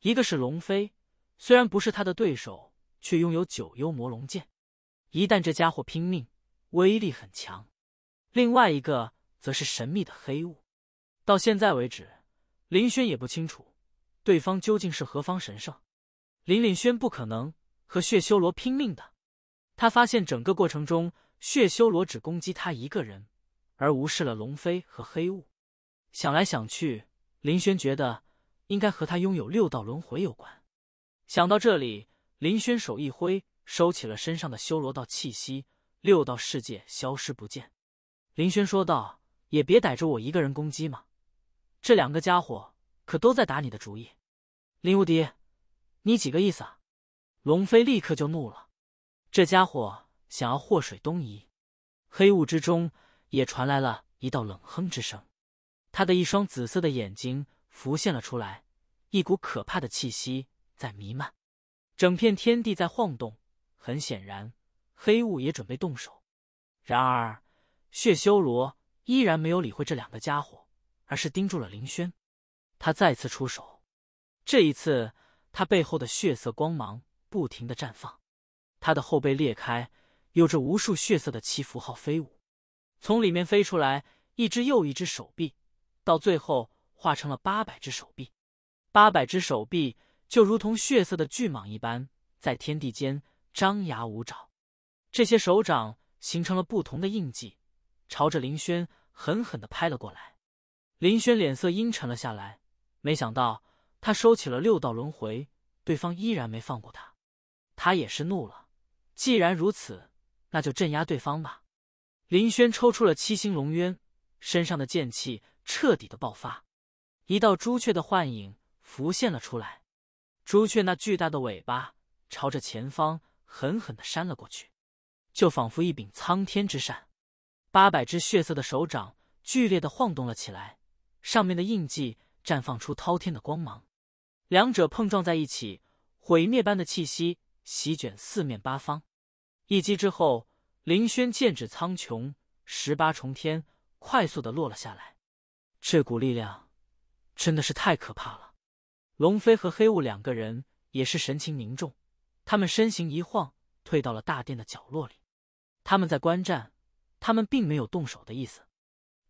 一个是龙飞，虽然不是他的对手，却拥有九幽魔龙剑。一旦这家伙拼命，威力很强。另外一个则是神秘的黑雾。到现在为止，林轩也不清楚对方究竟是何方神圣。林林轩不可能和血修罗拼命的。他发现整个过程中，血修罗只攻击他一个人，而无视了龙飞和黑雾。想来想去，林轩觉得应该和他拥有六道轮回有关。想到这里，林轩手一挥。收起了身上的修罗道气息，六道世界消失不见。林轩说道：“也别逮着我一个人攻击嘛，这两个家伙可都在打你的主意。”林无敌，你几个意思啊？龙飞立刻就怒了，这家伙想要祸水东移。黑雾之中也传来了一道冷哼之声，他的一双紫色的眼睛浮现了出来，一股可怕的气息在弥漫，整片天地在晃动。很显然，黑雾也准备动手，然而血修罗依然没有理会这两个家伙，而是盯住了林轩。他再次出手，这一次他背后的血色光芒不停的绽放，他的后背裂开，有着无数血色的奇符号飞舞，从里面飞出来一只又一只手臂，到最后化成了八百只手臂。八百只手臂就如同血色的巨蟒一般，在天地间。张牙舞爪，这些手掌形成了不同的印记，朝着林轩狠狠的拍了过来。林轩脸色阴沉了下来，没想到他收起了六道轮回，对方依然没放过他。他也是怒了，既然如此，那就镇压对方吧。林轩抽出了七星龙渊，身上的剑气彻底的爆发，一道朱雀的幻影浮现了出来。朱雀那巨大的尾巴朝着前方。狠狠的扇了过去，就仿佛一柄苍天之扇。八百只血色的手掌剧烈的晃动了起来，上面的印记绽放出滔天的光芒。两者碰撞在一起，毁灭般的气息席卷四面八方。一击之后，林轩剑指苍穹，十八重天快速的落了下来。这股力量真的是太可怕了。龙飞和黑雾两个人也是神情凝重。他们身形一晃，退到了大殿的角落里。他们在观战，他们并没有动手的意思。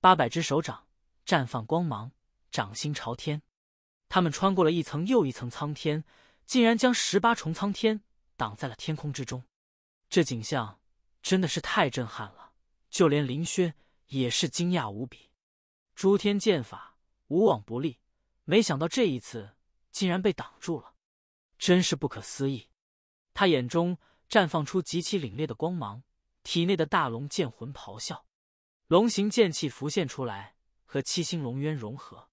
八百只手掌绽放光芒，掌心朝天，他们穿过了一层又一层苍天，竟然将十八重苍天挡在了天空之中。这景象真的是太震撼了，就连林轩也是惊讶无比。诸天剑法无往不利，没想到这一次竟然被挡住了，真是不可思议。他眼中绽放出极其凛冽的光芒，体内的大龙剑魂咆哮，龙形剑气浮现出来，和七星龙渊融合，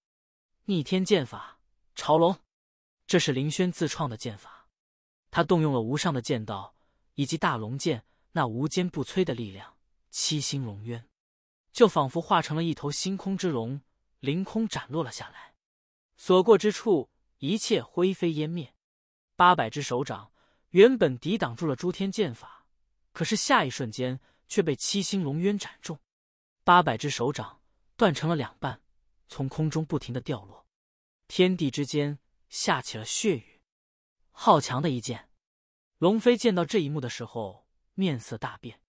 逆天剑法朝龙，这是林轩自创的剑法，他动用了无上的剑道以及大龙剑那无坚不摧的力量，七星龙渊就仿佛化成了一头星空之龙，凌空斩落了下来，所过之处一切灰飞烟灭，八百只手掌。原本抵挡住了诸天剑法，可是下一瞬间却被七星龙渊斩中，八百只手掌断成了两半，从空中不停的掉落，天地之间下起了血雨。好强的一剑！龙飞见到这一幕的时候，面色大变。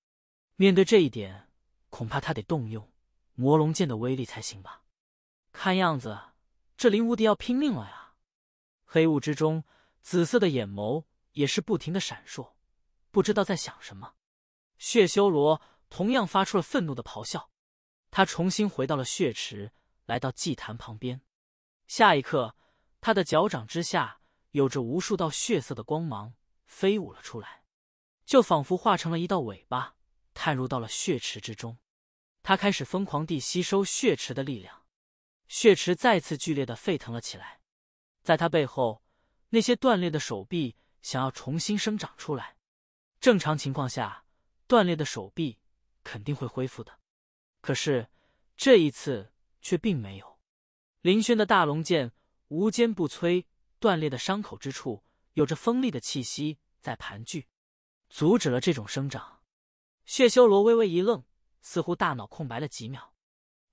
面对这一点，恐怕他得动用魔龙剑的威力才行吧？看样子，这林无敌要拼命了呀！黑雾之中，紫色的眼眸。也是不停的闪烁，不知道在想什么。血修罗同样发出了愤怒的咆哮，他重新回到了血池，来到祭坛旁边。下一刻，他的脚掌之下有着无数道血色的光芒飞舞了出来，就仿佛化成了一道尾巴，探入到了血池之中。他开始疯狂地吸收血池的力量，血池再次剧烈的沸腾了起来。在他背后，那些断裂的手臂。想要重新生长出来，正常情况下断裂的手臂肯定会恢复的，可是这一次却并没有。林轩的大龙剑无坚不摧，断裂的伤口之处有着锋利的气息在盘踞，阻止了这种生长。血修罗微微一愣，似乎大脑空白了几秒，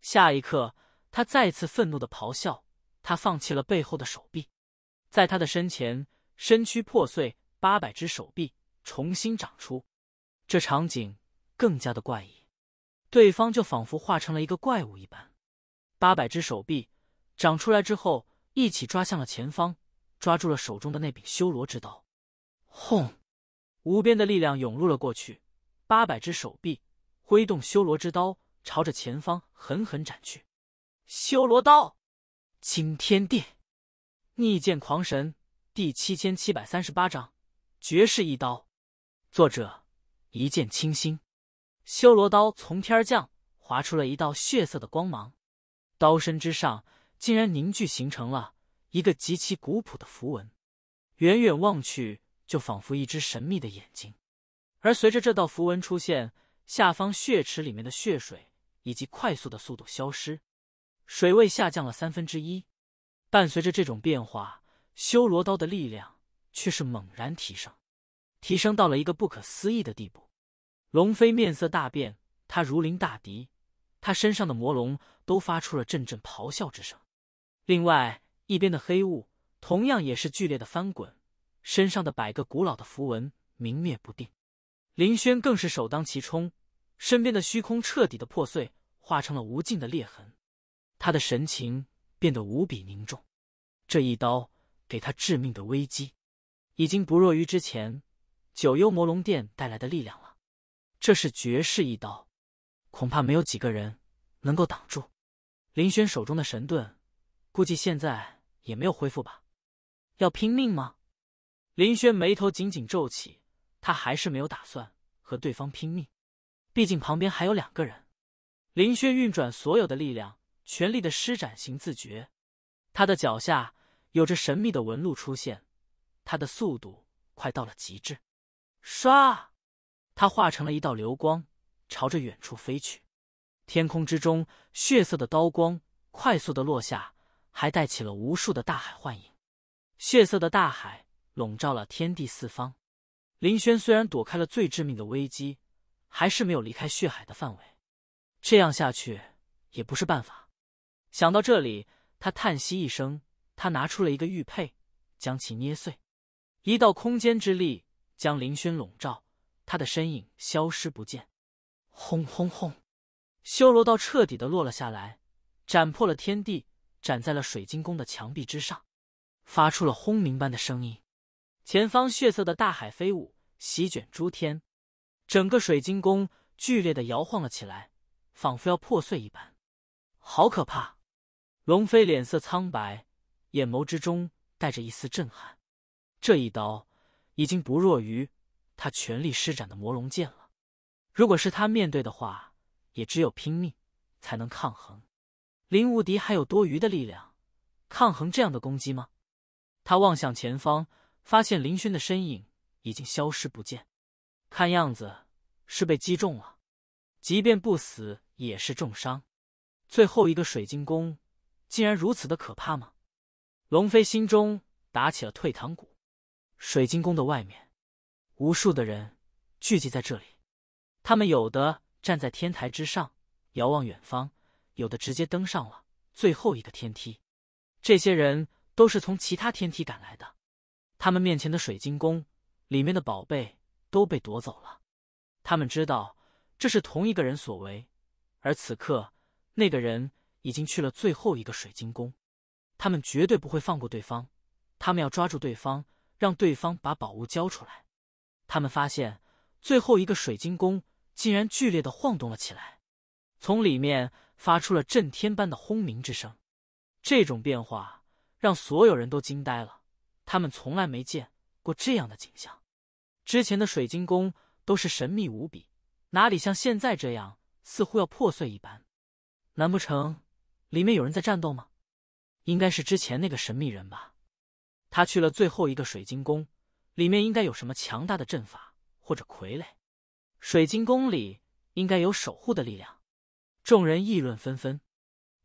下一刻他再次愤怒的咆哮，他放弃了背后的手臂，在他的身前。身躯破碎，八百只手臂重新长出，这场景更加的怪异。对方就仿佛化成了一个怪物一般，八百只手臂长出来之后，一起抓向了前方，抓住了手中的那柄修罗之刀。轰！无边的力量涌入了过去，八百只手臂挥动修罗之刀，朝着前方狠狠斩去。修罗刀，惊天地，逆剑狂神。第七千七百三十八章绝世一刀。作者：一见倾心。修罗刀从天而降，划出了一道血色的光芒，刀身之上竟然凝聚形成了一个极其古朴的符文，远远望去就仿佛一只神秘的眼睛。而随着这道符文出现，下方血池里面的血水以及快速的速度消失，水位下降了三分之一。伴随着这种变化。修罗刀的力量却是猛然提升，提升到了一个不可思议的地步。龙飞面色大变，他如临大敌，他身上的魔龙都发出了阵阵咆哮之声。另外一边的黑雾同样也是剧烈的翻滚，身上的百个古老的符文明灭不定。林轩更是首当其冲，身边的虚空彻底的破碎，化成了无尽的裂痕。他的神情变得无比凝重，这一刀。给他致命的危机，已经不弱于之前九幽魔龙殿带来的力量了。这是绝世一刀，恐怕没有几个人能够挡住。林轩手中的神盾，估计现在也没有恢复吧？要拼命吗？林轩眉头紧紧皱起，他还是没有打算和对方拼命，毕竟旁边还有两个人。林轩运转所有的力量，全力的施展行自觉，他的脚下。有着神秘的纹路出现，他的速度快到了极致，唰，他化成了一道流光，朝着远处飞去。天空之中，血色的刀光快速的落下，还带起了无数的大海幻影，血色的大海笼罩了天地四方。林轩虽然躲开了最致命的危机，还是没有离开血海的范围。这样下去也不是办法。想到这里，他叹息一声。他拿出了一个玉佩，将其捏碎，一道空间之力将林轩笼罩，他的身影消失不见。轰轰轰！修罗道彻底的落了下来，斩破了天地，斩在了水晶宫的墙壁之上，发出了轰鸣般的声音。前方血色的大海飞舞，席卷诸天，整个水晶宫剧烈的摇晃了起来，仿佛要破碎一般。好可怕！龙飞脸色苍白。眼眸之中带着一丝震撼，这一刀已经不弱于他全力施展的魔龙剑了。如果是他面对的话，也只有拼命才能抗衡。林无敌还有多余的力量抗衡这样的攻击吗？他望向前方，发现林轩的身影已经消失不见，看样子是被击中了。即便不死，也是重伤。最后一个水晶宫，竟然如此的可怕吗？龙飞心中打起了退堂鼓。水晶宫的外面，无数的人聚集在这里。他们有的站在天台之上，遥望远方；有的直接登上了最后一个天梯。这些人都是从其他天梯赶来的。他们面前的水晶宫里面的宝贝都被夺走了。他们知道这是同一个人所为，而此刻那个人已经去了最后一个水晶宫。他们绝对不会放过对方，他们要抓住对方，让对方把宝物交出来。他们发现最后一个水晶宫竟然剧烈的晃动了起来，从里面发出了震天般的轰鸣之声。这种变化让所有人都惊呆了，他们从来没见过这样的景象。之前的水晶宫都是神秘无比，哪里像现在这样似乎要破碎一般？难不成里面有人在战斗吗？应该是之前那个神秘人吧，他去了最后一个水晶宫，里面应该有什么强大的阵法或者傀儡。水晶宫里应该有守护的力量。众人议论纷纷，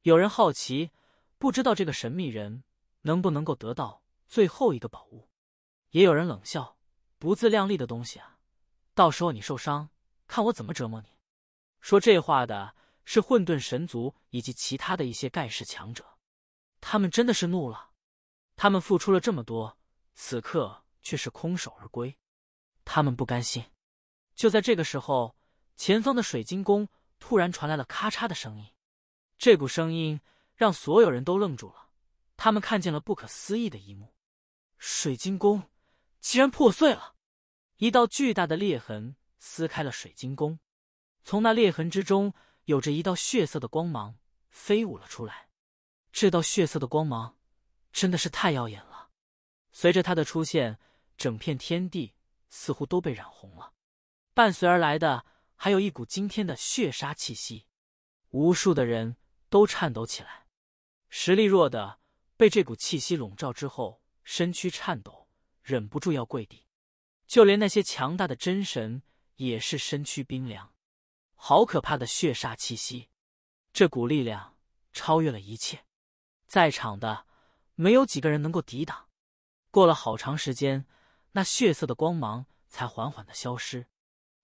有人好奇，不知道这个神秘人能不能够得到最后一个宝物。也有人冷笑：“不自量力的东西啊，到时候你受伤，看我怎么折磨你。”说这话的是混沌神族以及其他的一些盖世强者。他们真的是怒了，他们付出了这么多，此刻却是空手而归，他们不甘心。就在这个时候，前方的水晶宫突然传来了咔嚓的声音，这股声音让所有人都愣住了，他们看见了不可思议的一幕：水晶宫竟然破碎了，一道巨大的裂痕撕开了水晶宫，从那裂痕之中，有着一道血色的光芒飞舞了出来。这道血色的光芒真的是太耀眼了！随着他的出现，整片天地似乎都被染红了。伴随而来的还有一股惊天的血煞气息，无数的人都颤抖起来。实力弱的被这股气息笼罩之后，身躯颤抖，忍不住要跪地。就连那些强大的真神也是身躯冰凉。好可怕的血煞气息！这股力量超越了一切。在场的没有几个人能够抵挡。过了好长时间，那血色的光芒才缓缓的消失，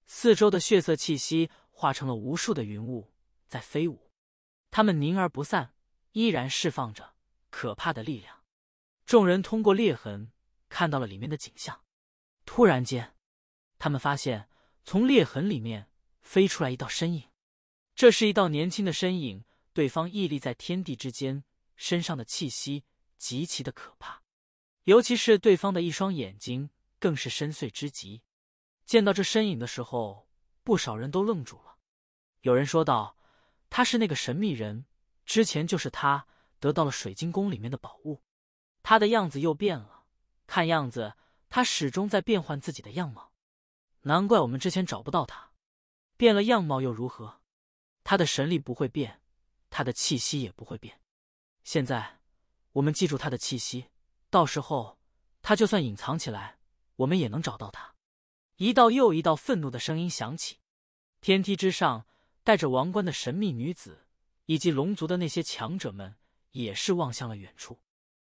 四周的血色气息化成了无数的云雾在飞舞，它们凝而不散，依然释放着可怕的力量。众人通过裂痕看到了里面的景象，突然间，他们发现从裂痕里面飞出来一道身影，这是一道年轻的身影，对方屹立在天地之间。身上的气息极其的可怕，尤其是对方的一双眼睛更是深邃之极。见到这身影的时候，不少人都愣住了。有人说道：“他是那个神秘人，之前就是他得到了水晶宫里面的宝物。他的样子又变了，看样子他始终在变换自己的样貌。难怪我们之前找不到他。变了样貌又如何？他的神力不会变，他的气息也不会变。”现在，我们记住他的气息，到时候他就算隐藏起来，我们也能找到他。一道又一道愤怒的声音响起，天梯之上，带着王冠的神秘女子以及龙族的那些强者们也是望向了远处。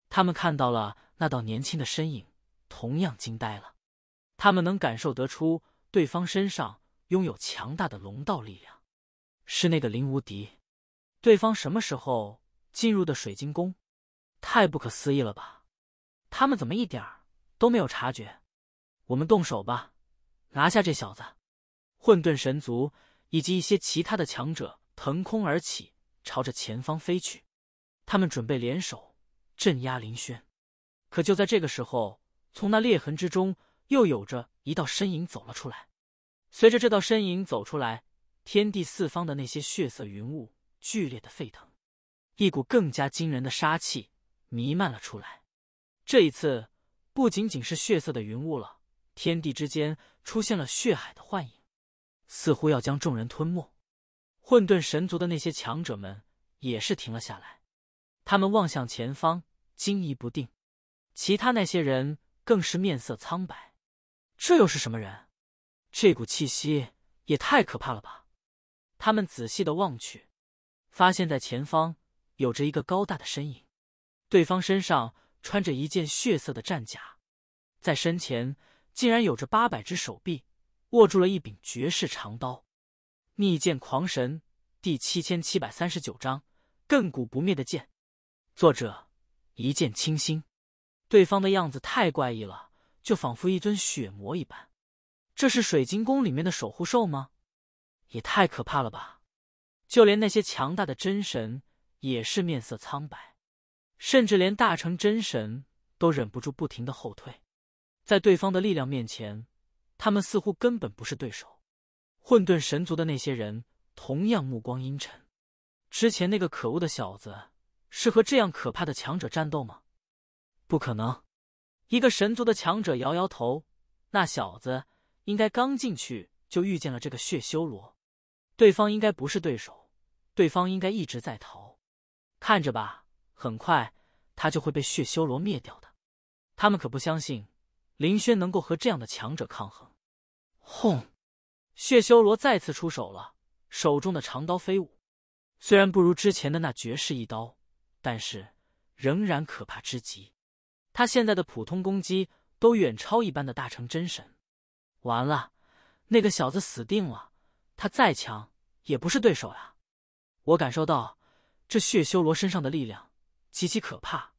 他们看到了那道年轻的身影，同样惊呆了。他们能感受得出，对方身上拥有强大的龙道力量，是那个林无敌。对方什么时候？进入的水晶宫，太不可思议了吧！他们怎么一点都没有察觉？我们动手吧，拿下这小子！混沌神族以及一些其他的强者腾空而起，朝着前方飞去。他们准备联手镇压林轩。可就在这个时候，从那裂痕之中又有着一道身影走了出来。随着这道身影走出来，天地四方的那些血色云雾剧烈的沸腾。一股更加惊人的杀气弥漫了出来，这一次不仅仅是血色的云雾了，天地之间出现了血海的幻影，似乎要将众人吞没。混沌神族的那些强者们也是停了下来，他们望向前方，惊疑不定；其他那些人更是面色苍白。这又是什么人？这股气息也太可怕了吧！他们仔细的望去，发现在前方。有着一个高大的身影，对方身上穿着一件血色的战甲，在身前竟然有着八百只手臂，握住了一柄绝世长刀。逆剑狂神第七千七百三十九章：亘古不灭的剑。作者：一见倾心。对方的样子太怪异了，就仿佛一尊血魔一般。这是水晶宫里面的守护兽吗？也太可怕了吧！就连那些强大的真神。也是面色苍白，甚至连大成真神都忍不住不停的后退，在对方的力量面前，他们似乎根本不是对手。混沌神族的那些人同样目光阴沉。之前那个可恶的小子是和这样可怕的强者战斗吗？不可能！一个神族的强者摇摇头，那小子应该刚进去就遇见了这个血修罗，对方应该不是对手，对方应该一直在逃。看着吧，很快他就会被血修罗灭掉的。他们可不相信林轩能够和这样的强者抗衡。轰！血修罗再次出手了，手中的长刀飞舞，虽然不如之前的那绝世一刀，但是仍然可怕之极。他现在的普通攻击都远超一般的大成真神。完了，那个小子死定了！他再强也不是对手呀！我感受到。这血修罗身上的力量极其可怕，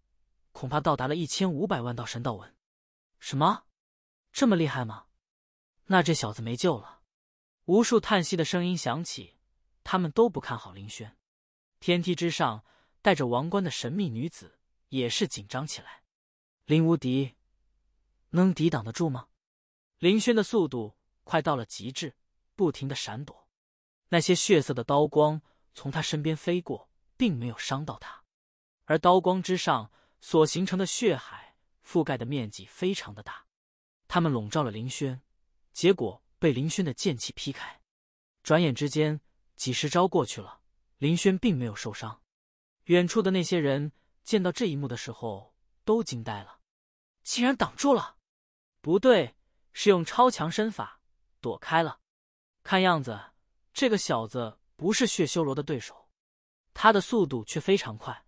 恐怕到达了一千五百万道神道纹。什么？这么厉害吗？那这小子没救了。无数叹息的声音响起，他们都不看好林轩。天梯之上，戴着王冠的神秘女子也是紧张起来。林无敌能抵挡得住吗？林轩的速度快到了极致，不停的闪躲，那些血色的刀光从他身边飞过。并没有伤到他，而刀光之上所形成的血海覆盖的面积非常的大，他们笼罩了林轩，结果被林轩的剑气劈开。转眼之间，几十招过去了，林轩并没有受伤。远处的那些人见到这一幕的时候都惊呆了，竟然挡住了？不对，是用超强身法躲开了。看样子，这个小子不是血修罗的对手。他的速度却非常快，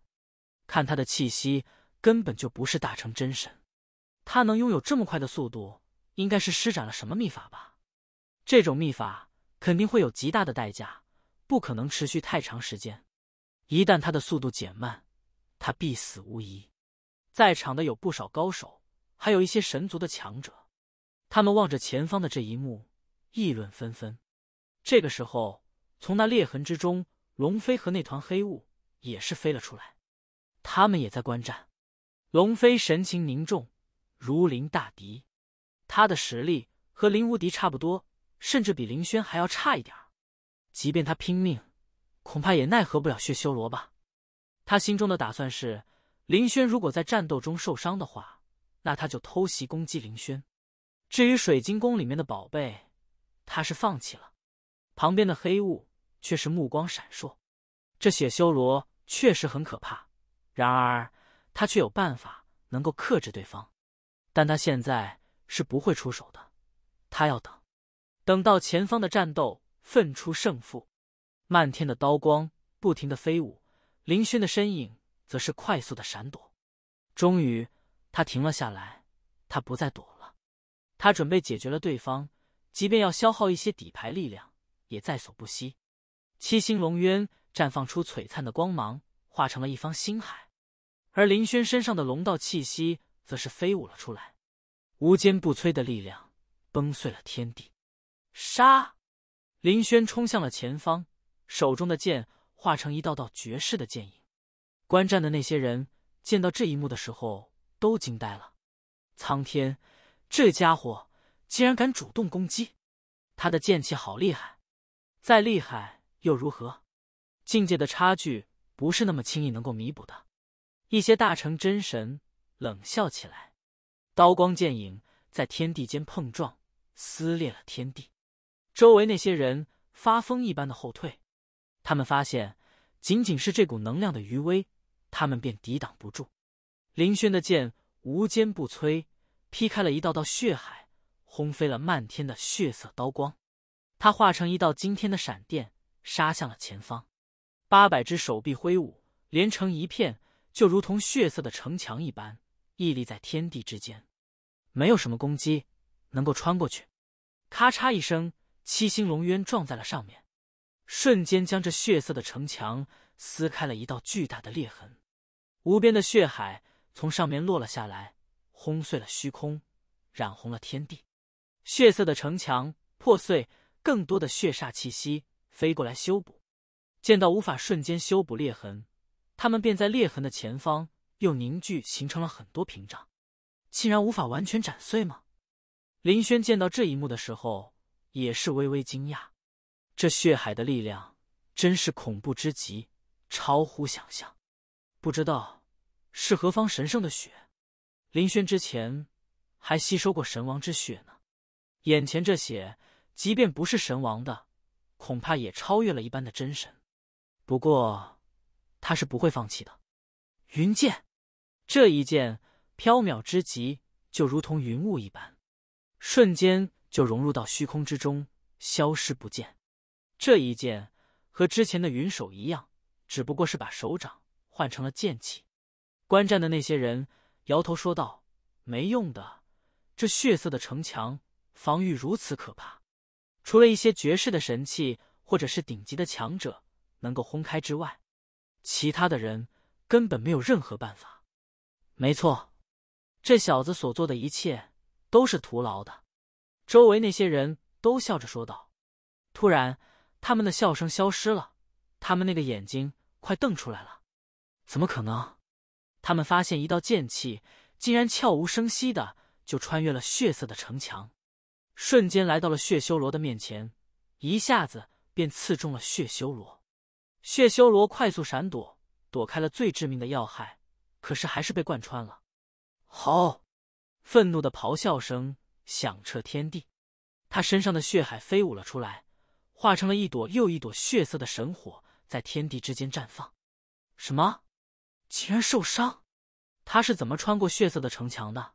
看他的气息，根本就不是大成真神。他能拥有这么快的速度，应该是施展了什么秘法吧？这种秘法肯定会有极大的代价，不可能持续太长时间。一旦他的速度减慢，他必死无疑。在场的有不少高手，还有一些神族的强者，他们望着前方的这一幕，议论纷纷。这个时候，从那裂痕之中。龙飞和那团黑雾也是飞了出来，他们也在观战。龙飞神情凝重，如临大敌。他的实力和林无敌差不多，甚至比林轩还要差一点。即便他拼命，恐怕也奈何不了血修罗吧。他心中的打算是：林轩如果在战斗中受伤的话，那他就偷袭攻击林轩。至于水晶宫里面的宝贝，他是放弃了。旁边的黑雾。却是目光闪烁，这血修罗确实很可怕，然而他却有办法能够克制对方，但他现在是不会出手的，他要等，等到前方的战斗分出胜负。漫天的刀光不停的飞舞，林轩的身影则是快速的闪躲。终于，他停了下来，他不再躲了，他准备解决了对方，即便要消耗一些底牌力量，也在所不惜。七星龙渊绽放出璀璨的光芒，化成了一方星海，而林轩身上的龙道气息则是飞舞了出来，无坚不摧的力量崩碎了天地。杀！林轩冲向了前方，手中的剑化成一道道绝世的剑影。观战的那些人见到这一幕的时候，都惊呆了。苍天，这家伙竟然敢主动攻击！他的剑气好厉害，再厉害。又如何？境界的差距不是那么轻易能够弥补的。一些大成真神冷笑起来，刀光剑影在天地间碰撞，撕裂了天地。周围那些人发疯一般的后退，他们发现，仅仅是这股能量的余威，他们便抵挡不住。林轩的剑无坚不摧，劈开了一道道血海，轰飞了漫天的血色刀光。他化成一道惊天的闪电。杀向了前方，八百只手臂挥舞，连成一片，就如同血色的城墙一般，屹立在天地之间。没有什么攻击能够穿过去。咔嚓一声，七星龙渊撞在了上面，瞬间将这血色的城墙撕开了一道巨大的裂痕。无边的血海从上面落了下来，轰碎了虚空，染红了天地。血色的城墙破碎，更多的血煞气息。飞过来修补，见到无法瞬间修补裂痕，他们便在裂痕的前方又凝聚形成了很多屏障，竟然无法完全斩碎吗？林轩见到这一幕的时候也是微微惊讶，这血海的力量真是恐怖之极，超乎想象。不知道是何方神圣的血？林轩之前还吸收过神王之血呢，眼前这血即便不是神王的。恐怕也超越了一般的真神，不过他是不会放弃的。云剑，这一剑飘渺之极，就如同云雾一般，瞬间就融入到虚空之中，消失不见。这一剑和之前的云手一样，只不过是把手掌换成了剑气。观战的那些人摇头说道：“没用的，这血色的城墙防御如此可怕。”除了一些绝世的神器或者是顶级的强者能够轰开之外，其他的人根本没有任何办法。没错，这小子所做的一切都是徒劳的。周围那些人都笑着说道。突然，他们的笑声消失了，他们那个眼睛快瞪出来了。怎么可能？他们发现一道剑气竟然悄无声息的就穿越了血色的城墙。瞬间来到了血修罗的面前，一下子便刺中了血修罗。血修罗快速闪躲，躲开了最致命的要害，可是还是被贯穿了。好！愤怒的咆哮声响彻天地，他身上的血海飞舞了出来，化成了一朵又一朵血色的神火，在天地之间绽放。什么？竟然受伤？他是怎么穿过血色的城墙的？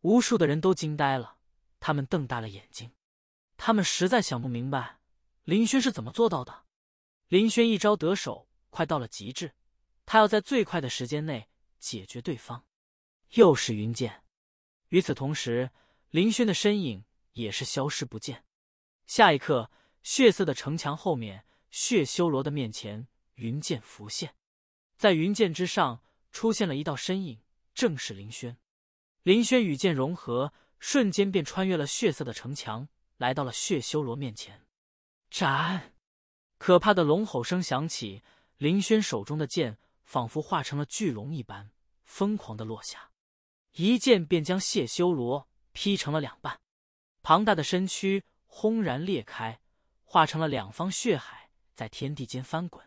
无数的人都惊呆了。他们瞪大了眼睛，他们实在想不明白林轩是怎么做到的。林轩一招得手，快到了极致，他要在最快的时间内解决对方。又是云剑，与此同时，林轩的身影也是消失不见。下一刻，血色的城墙后面，血修罗的面前，云剑浮现，在云剑之上出现了一道身影，正是林轩。林轩与剑融合。瞬间便穿越了血色的城墙，来到了血修罗面前。斩！可怕的龙吼声响起，林轩手中的剑仿佛化成了巨龙一般，疯狂的落下，一剑便将血修罗劈成了两半。庞大的身躯轰然裂开，化成了两方血海，在天地间翻滚。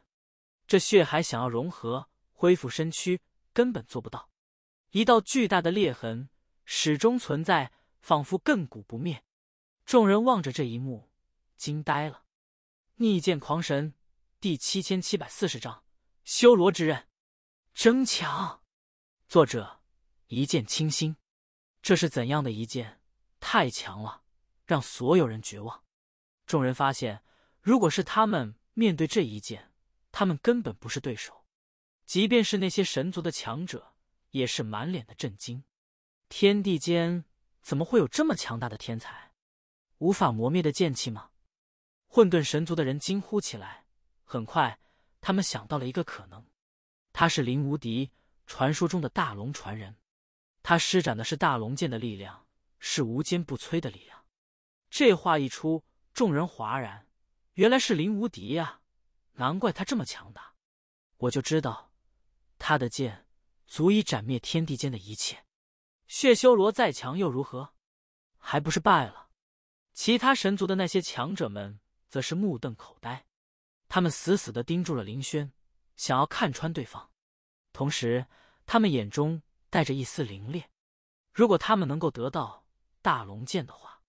这血海想要融合、恢复身躯，根本做不到。一道巨大的裂痕始终存在。仿佛亘古不灭，众人望着这一幕，惊呆了。逆剑狂神第七千七百四十章：修罗之刃，争强。作者：一剑倾心。这是怎样的一剑？太强了，让所有人绝望。众人发现，如果是他们面对这一剑，他们根本不是对手。即便是那些神族的强者，也是满脸的震惊。天地间。怎么会有这么强大的天才？无法磨灭的剑气吗？混沌神族的人惊呼起来。很快，他们想到了一个可能：他是林无敌，传说中的大龙传人。他施展的是大龙剑的力量，是无坚不摧的力量。这话一出，众人哗然。原来是林无敌呀！难怪他这么强大。我就知道，他的剑足以斩灭天地间的一切。血修罗再强又如何，还不是败了？其他神族的那些强者们则是目瞪口呆，他们死死的盯住了林轩，想要看穿对方，同时他们眼中带着一丝凌冽。如果他们能够得到大龙剑的话，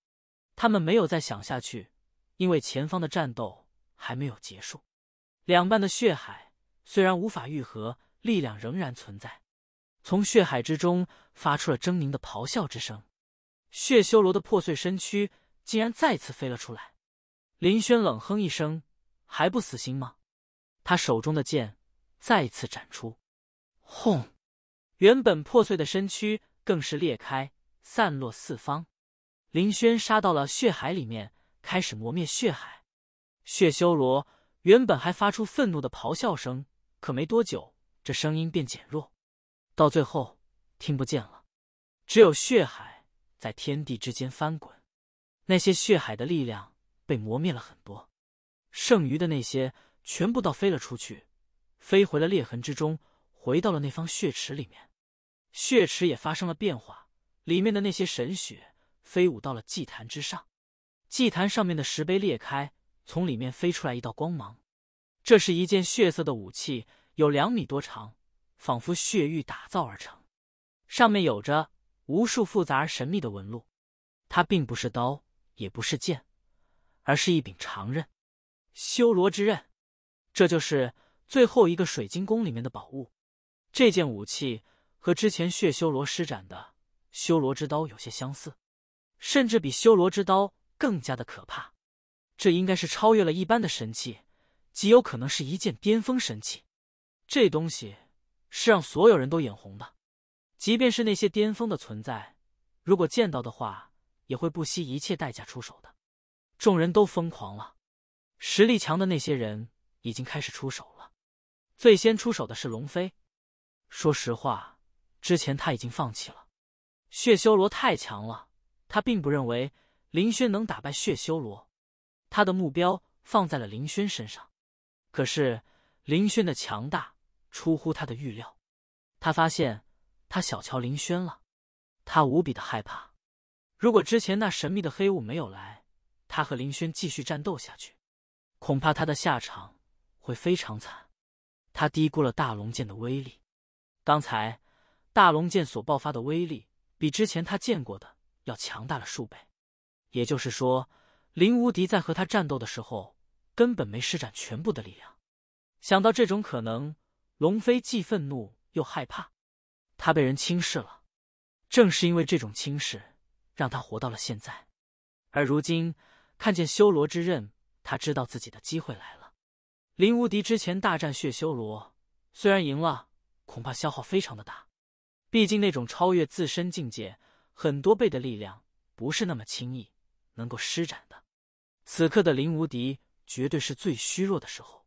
他们没有再想下去，因为前方的战斗还没有结束。两半的血海虽然无法愈合，力量仍然存在。从血海之中发出了狰狞的咆哮之声，血修罗的破碎身躯竟然再次飞了出来。林轩冷哼一声：“还不死心吗？”他手中的剑再次斩出，轰！原本破碎的身躯更是裂开，散落四方。林轩杀到了血海里面，开始磨灭血海。血修罗原本还发出愤怒的咆哮声，可没多久，这声音便减弱。到最后，听不见了，只有血海在天地之间翻滚。那些血海的力量被磨灭了很多，剩余的那些全部都飞了出去，飞回了裂痕之中，回到了那方血池里面。血池也发生了变化，里面的那些神血飞舞到了祭坛之上。祭坛上面的石碑裂开，从里面飞出来一道光芒。这是一件血色的武器，有两米多长。仿佛血玉打造而成，上面有着无数复杂而神秘的纹路。它并不是刀，也不是剑，而是一柄长刃——修罗之刃。这就是最后一个水晶宫里面的宝物。这件武器和之前血修罗施展的修罗之刀有些相似，甚至比修罗之刀更加的可怕。这应该是超越了一般的神器，极有可能是一件巅峰神器。这东西。是让所有人都眼红的，即便是那些巅峰的存在，如果见到的话，也会不惜一切代价出手的。众人都疯狂了，实力强的那些人已经开始出手了。最先出手的是龙飞。说实话，之前他已经放弃了，血修罗太强了，他并不认为林轩能打败血修罗，他的目标放在了林轩身上。可是林轩的强大。出乎他的预料，他发现他小瞧林轩了，他无比的害怕。如果之前那神秘的黑雾没有来，他和林轩继续战斗下去，恐怕他的下场会非常惨。他低估了大龙剑的威力。刚才大龙剑所爆发的威力比之前他见过的要强大了数倍，也就是说，林无敌在和他战斗的时候根本没施展全部的力量。想到这种可能。龙飞既愤怒又害怕，他被人轻视了。正是因为这种轻视，让他活到了现在。而如今看见修罗之刃，他知道自己的机会来了。林无敌之前大战血修罗，虽然赢了，恐怕消耗非常的大。毕竟那种超越自身境界很多倍的力量，不是那么轻易能够施展的。此刻的林无敌绝对是最虚弱的时候。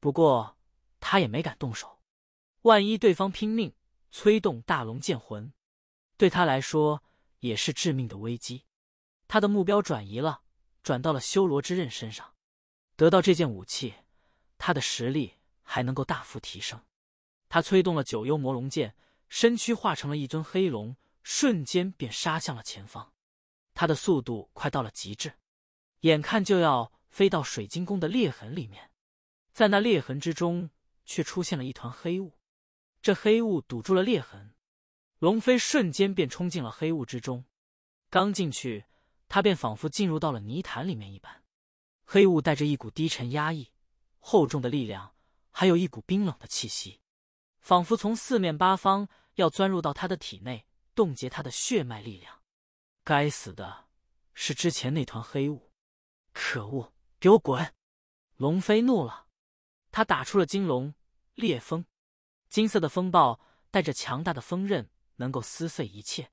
不过。他也没敢动手，万一对方拼命催动大龙剑魂，对他来说也是致命的危机。他的目标转移了，转到了修罗之刃身上。得到这件武器，他的实力还能够大幅提升。他催动了九幽魔龙剑，身躯化成了一尊黑龙，瞬间便杀向了前方。他的速度快到了极致，眼看就要飞到水晶宫的裂痕里面，在那裂痕之中。却出现了一团黑雾，这黑雾堵住了裂痕，龙飞瞬间便冲进了黑雾之中。刚进去，他便仿佛进入到了泥潭里面一般。黑雾带着一股低沉压抑、厚重的力量，还有一股冰冷的气息，仿佛从四面八方要钻入到他的体内，冻结他的血脉力量。该死的，是之前那团黑雾！可恶，给我滚！龙飞怒了。他打出了金龙烈风，金色的风暴带着强大的锋刃，能够撕碎一切。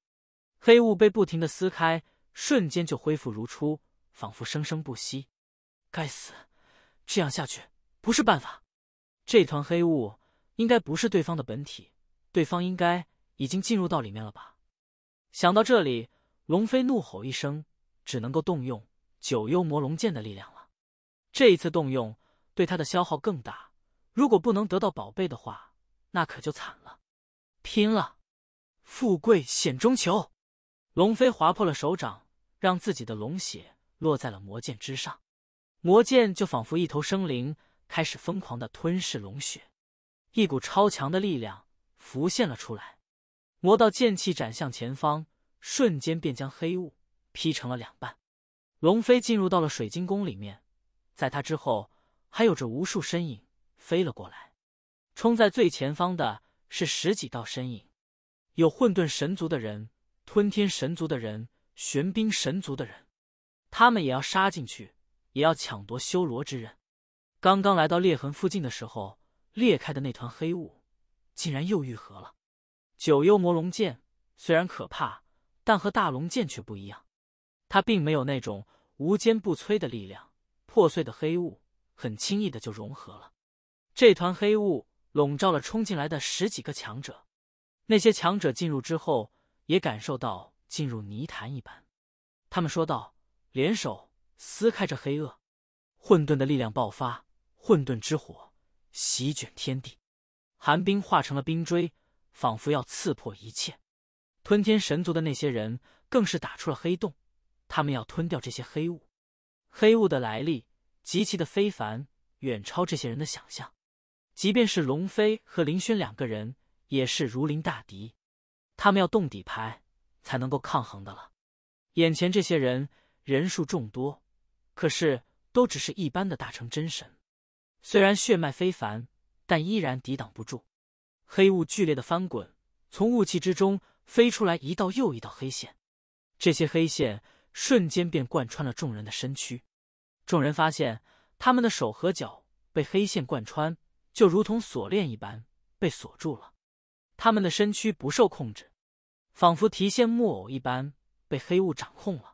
黑雾被不停的撕开，瞬间就恢复如初，仿佛生生不息。该死，这样下去不是办法。这团黑雾应该不是对方的本体，对方应该已经进入到里面了吧？想到这里，龙飞怒吼一声，只能够动用九幽魔龙剑的力量了。这一次动用。对他的消耗更大。如果不能得到宝贝的话，那可就惨了。拼了！富贵险中求。龙飞划破了手掌，让自己的龙血落在了魔剑之上，魔剑就仿佛一头生灵，开始疯狂的吞噬龙血。一股超强的力量浮现了出来，魔道剑气斩向前方，瞬间便将黑雾劈成了两半。龙飞进入到了水晶宫里面，在他之后。还有着无数身影飞了过来，冲在最前方的是十几道身影，有混沌神族的人，吞天神族的人，玄冰神族的人，他们也要杀进去，也要抢夺修罗之刃。刚刚来到裂痕附近的时候，裂开的那团黑雾竟然又愈合了。九幽魔龙剑虽然可怕，但和大龙剑却不一样，它并没有那种无坚不摧的力量，破碎的黑雾。很轻易的就融合了，这团黑雾笼罩了冲进来的十几个强者。那些强者进入之后，也感受到进入泥潭一般。他们说道：“联手撕开这黑恶，混沌的力量爆发，混沌之火席卷天地，寒冰化成了冰锥，仿佛要刺破一切。吞天神族的那些人更是打出了黑洞，他们要吞掉这些黑雾。黑雾的来历。”极其的非凡，远超这些人的想象。即便是龙飞和林轩两个人，也是如临大敌，他们要动底牌才能够抗衡的了。眼前这些人人数众多，可是都只是一般的大成真神，虽然血脉非凡，但依然抵挡不住。黑雾剧烈的翻滚，从雾气之中飞出来一道又一道黑线，这些黑线瞬间便贯穿了众人的身躯。众人发现，他们的手和脚被黑线贯穿，就如同锁链一般被锁住了；他们的身躯不受控制，仿佛提线木偶一般被黑雾掌控了。